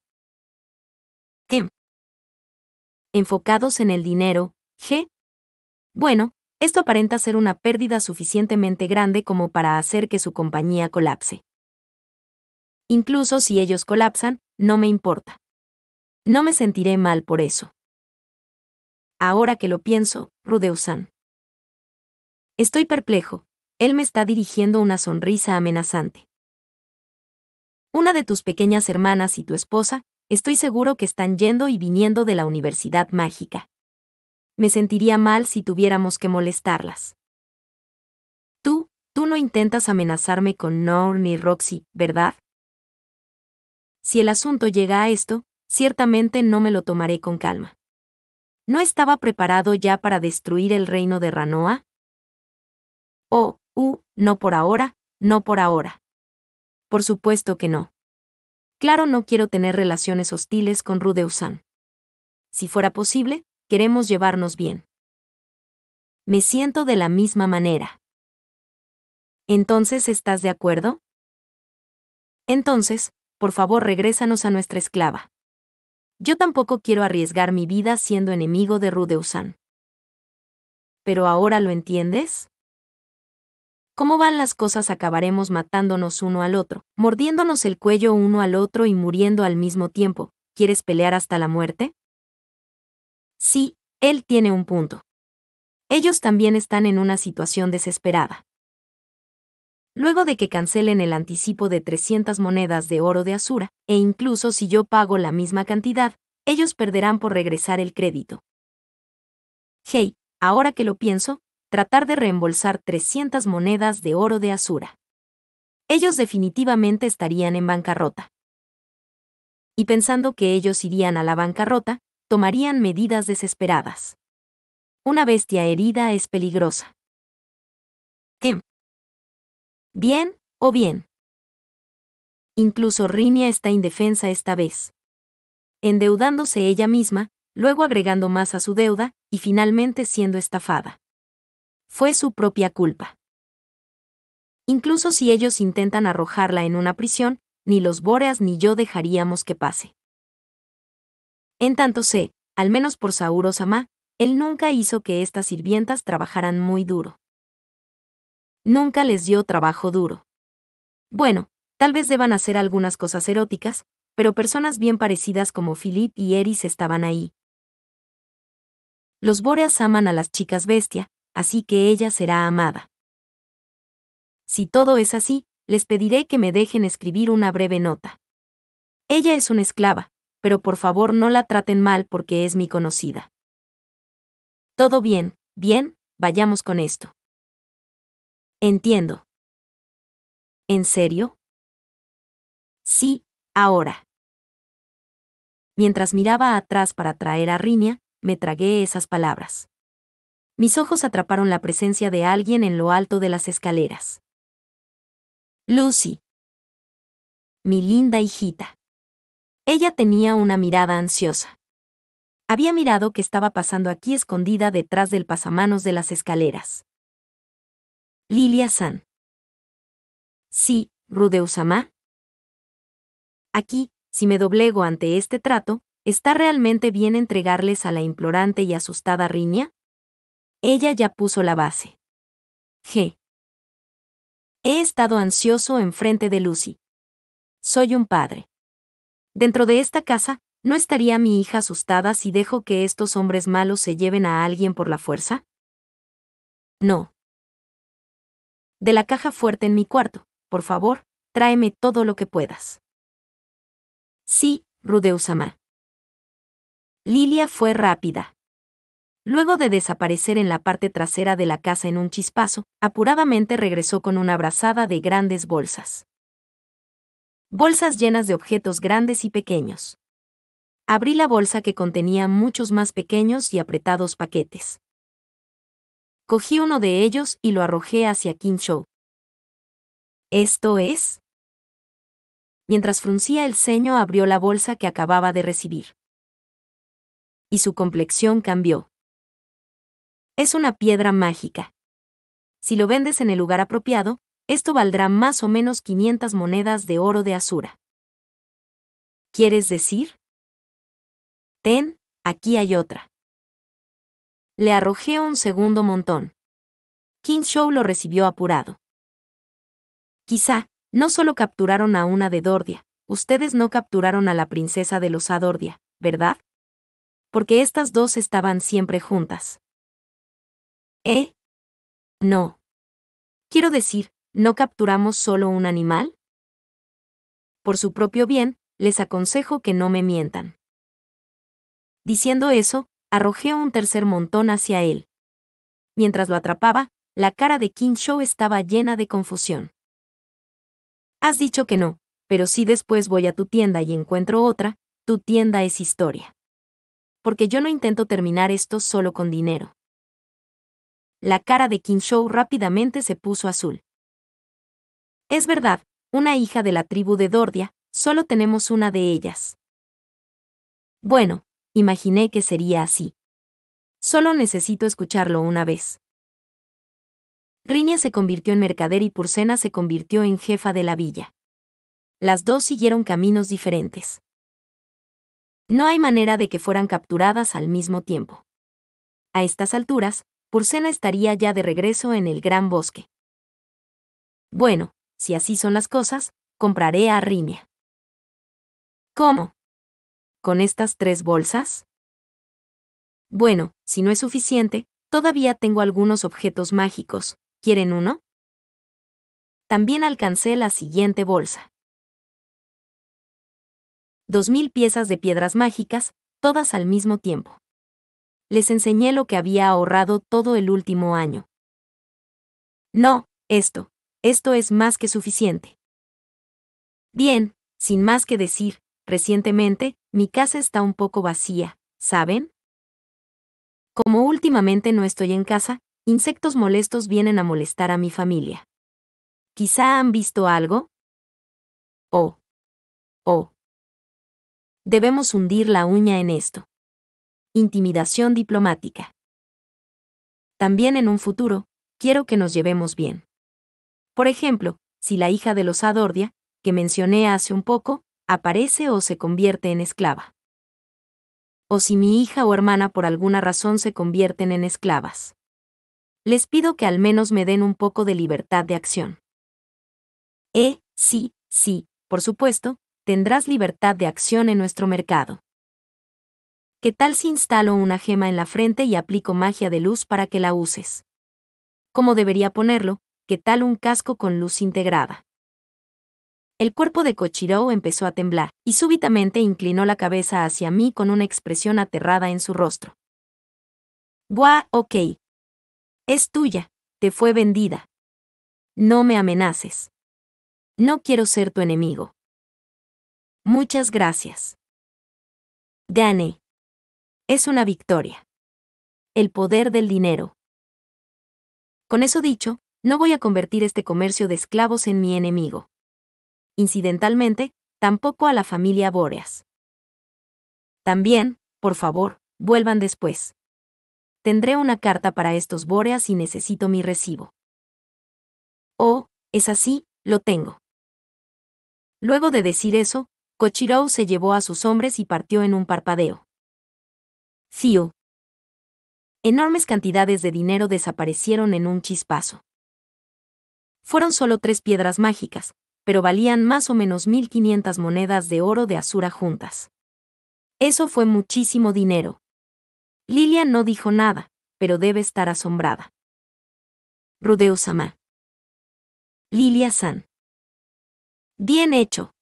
enfocados en el dinero, g. Bueno, esto aparenta ser una pérdida suficientemente grande como para hacer que su compañía colapse. Incluso si ellos colapsan, no me importa. No me sentiré mal por eso. Ahora que lo pienso, Rudeusan. Estoy perplejo. Él me está dirigiendo una sonrisa amenazante. Una de tus pequeñas hermanas y tu esposa estoy seguro que están yendo y viniendo de la Universidad Mágica. Me sentiría mal si tuviéramos que molestarlas. Tú, tú no intentas amenazarme con Noor ni Roxy, ¿verdad? Si el asunto llega a esto, ciertamente no me lo tomaré con calma. ¿No estaba preparado ya para destruir el reino de Ranoa? Oh, uh, no por ahora, no por ahora. Por supuesto que no. Claro, no quiero tener relaciones hostiles con Rudeusan. Si fuera posible, queremos llevarnos bien. Me siento de la misma manera. Entonces, ¿estás de acuerdo? Entonces, por favor, regrésanos a nuestra esclava. Yo tampoco quiero arriesgar mi vida siendo enemigo de Rudeusan. ¿Pero ahora lo entiendes? cómo van las cosas acabaremos matándonos uno al otro, mordiéndonos el cuello uno al otro y muriendo al mismo tiempo. ¿Quieres pelear hasta la muerte? Sí, él tiene un punto. Ellos también están en una situación desesperada. Luego de que cancelen el anticipo de 300 monedas de oro de Asura, e incluso si yo pago la misma cantidad, ellos perderán por regresar el crédito. Hey, ahora que lo pienso, tratar de reembolsar 300 monedas de oro de Asura. Ellos definitivamente estarían en bancarrota. Y pensando que ellos irían a la bancarrota, tomarían medidas desesperadas. Una bestia herida es peligrosa. ¿Qué? Bien, o bien. Incluso Rinia está indefensa esta vez. Endeudándose ella misma, luego agregando más a su deuda, y finalmente siendo estafada fue su propia culpa. Incluso si ellos intentan arrojarla en una prisión, ni los Bóreas ni yo dejaríamos que pase. En tanto sé, al menos por Saurosama, él nunca hizo que estas sirvientas trabajaran muy duro. Nunca les dio trabajo duro. Bueno, tal vez deban hacer algunas cosas eróticas, pero personas bien parecidas como Philip y Eris estaban ahí. Los Bóreas aman a las chicas bestia, así que ella será amada. Si todo es así, les pediré que me dejen escribir una breve nota. Ella es una esclava, pero por favor no la traten mal porque es mi conocida. Todo bien, bien, vayamos con esto. Entiendo. ¿En serio? Sí, ahora. Mientras miraba atrás para traer a Rinia, me tragué esas palabras mis ojos atraparon la presencia de alguien en lo alto de las escaleras. Lucy. Mi linda hijita. Ella tenía una mirada ansiosa. Había mirado que estaba pasando aquí escondida detrás del pasamanos de las escaleras. Lilia San. Sí, Rudeusama. Aquí, si me doblego ante este trato, ¿está realmente bien entregarles a la implorante y asustada Riña? Ella ya puso la base. G. He estado ansioso enfrente de Lucy. Soy un padre. Dentro de esta casa, ¿no estaría mi hija asustada si dejo que estos hombres malos se lleven a alguien por la fuerza? No. De la caja fuerte en mi cuarto, por favor, tráeme todo lo que puedas. Sí, Rudeusama. Lilia fue rápida. Luego de desaparecer en la parte trasera de la casa en un chispazo, apuradamente regresó con una abrazada de grandes bolsas. Bolsas llenas de objetos grandes y pequeños. Abrí la bolsa que contenía muchos más pequeños y apretados paquetes. Cogí uno de ellos y lo arrojé hacia Kim Show. ¿Esto es? Mientras fruncía el ceño abrió la bolsa que acababa de recibir. Y su complexión cambió. Es una piedra mágica. Si lo vendes en el lugar apropiado, esto valdrá más o menos 500 monedas de oro de Asura. ¿Quieres decir? Ten, aquí hay otra. Le arrojé un segundo montón. King Show lo recibió apurado. Quizá, no solo capturaron a una de Dordia, ustedes no capturaron a la princesa de los Adordia, ¿verdad? Porque estas dos estaban siempre juntas. ¿Eh? No. Quiero decir, ¿no capturamos solo un animal? Por su propio bien, les aconsejo que no me mientan. Diciendo eso, arrojé un tercer montón hacia él. Mientras lo atrapaba, la cara de King Show estaba llena de confusión. Has dicho que no, pero si después voy a tu tienda y encuentro otra, tu tienda es historia. Porque yo no intento terminar esto solo con dinero la cara de Kinshou rápidamente se puso azul. Es verdad, una hija de la tribu de Dordia, solo tenemos una de ellas. Bueno, imaginé que sería así. Solo necesito escucharlo una vez. Riña se convirtió en mercader y Pursena se convirtió en jefa de la villa. Las dos siguieron caminos diferentes. No hay manera de que fueran capturadas al mismo tiempo. A estas alturas, cena estaría ya de regreso en el gran bosque. Bueno, si así son las cosas, compraré a Rimia. ¿Cómo? ¿Con estas tres bolsas? Bueno, si no es suficiente, todavía tengo algunos objetos mágicos. ¿Quieren uno? También alcancé la siguiente bolsa. «Dos mil piezas de piedras mágicas, todas al mismo tiempo les enseñé lo que había ahorrado todo el último año. No, esto, esto es más que suficiente. Bien, sin más que decir, recientemente, mi casa está un poco vacía, ¿saben? Como últimamente no estoy en casa, insectos molestos vienen a molestar a mi familia. ¿Quizá han visto algo? Oh. Oh. Debemos hundir la uña en esto. Intimidación diplomática. También en un futuro, quiero que nos llevemos bien. Por ejemplo, si la hija de los Adordia, que mencioné hace un poco, aparece o se convierte en esclava. O si mi hija o hermana por alguna razón se convierten en esclavas. Les pido que al menos me den un poco de libertad de acción. Eh, sí, sí, por supuesto, tendrás libertad de acción en nuestro mercado. ¿Qué tal si instalo una gema en la frente y aplico magia de luz para que la uses? ¿Cómo debería ponerlo? ¿Qué tal un casco con luz integrada? El cuerpo de Kochiro empezó a temblar, y súbitamente inclinó la cabeza hacia mí con una expresión aterrada en su rostro. Buah, ok. Es tuya, te fue vendida. No me amenaces. No quiero ser tu enemigo. Muchas gracias. Gané. Es una victoria. El poder del dinero. Con eso dicho, no voy a convertir este comercio de esclavos en mi enemigo. Incidentalmente, tampoco a la familia Bóreas. También, por favor, vuelvan después. Tendré una carta para estos Bóreas y necesito mi recibo. Oh, es así, lo tengo. Luego de decir eso, Kochirou se llevó a sus hombres y partió en un parpadeo. Oh. Enormes cantidades de dinero desaparecieron en un chispazo. Fueron solo tres piedras mágicas, pero valían más o menos 1.500 monedas de oro de Azura juntas. Eso fue muchísimo dinero. Lilian no dijo nada, pero debe estar asombrada. Rudeo Sama. Lilia San. Bien hecho.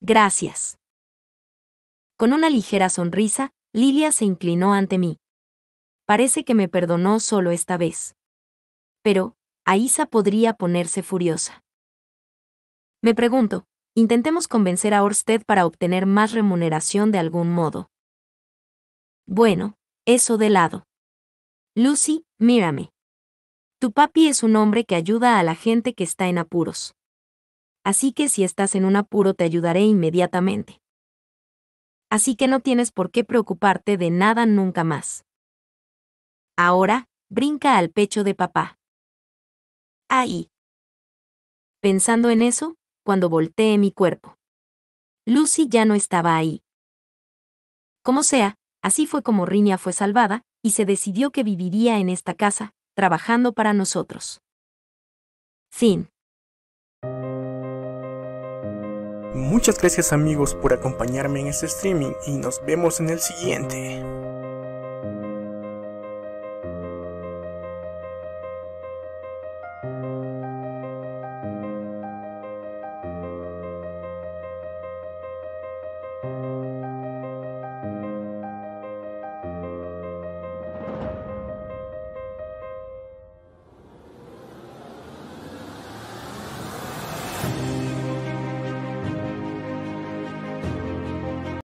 Gracias. Con una ligera sonrisa, Lilia se inclinó ante mí. Parece que me perdonó solo esta vez. Pero, Aisa podría ponerse furiosa. Me pregunto, intentemos convencer a Orsted para obtener más remuneración de algún modo. Bueno, eso de lado. Lucy, mírame. Tu papi es un hombre que ayuda a la gente que está en apuros. Así que si estás en un apuro te ayudaré inmediatamente así que no tienes por qué preocuparte de nada nunca más. Ahora, brinca al pecho de papá. Ahí. Pensando en eso, cuando volteé mi cuerpo. Lucy ya no estaba ahí. Como sea, así fue como Rinia fue salvada, y se decidió que viviría en esta casa, trabajando para nosotros. Fin. Muchas gracias amigos por acompañarme en este streaming y nos vemos en el siguiente.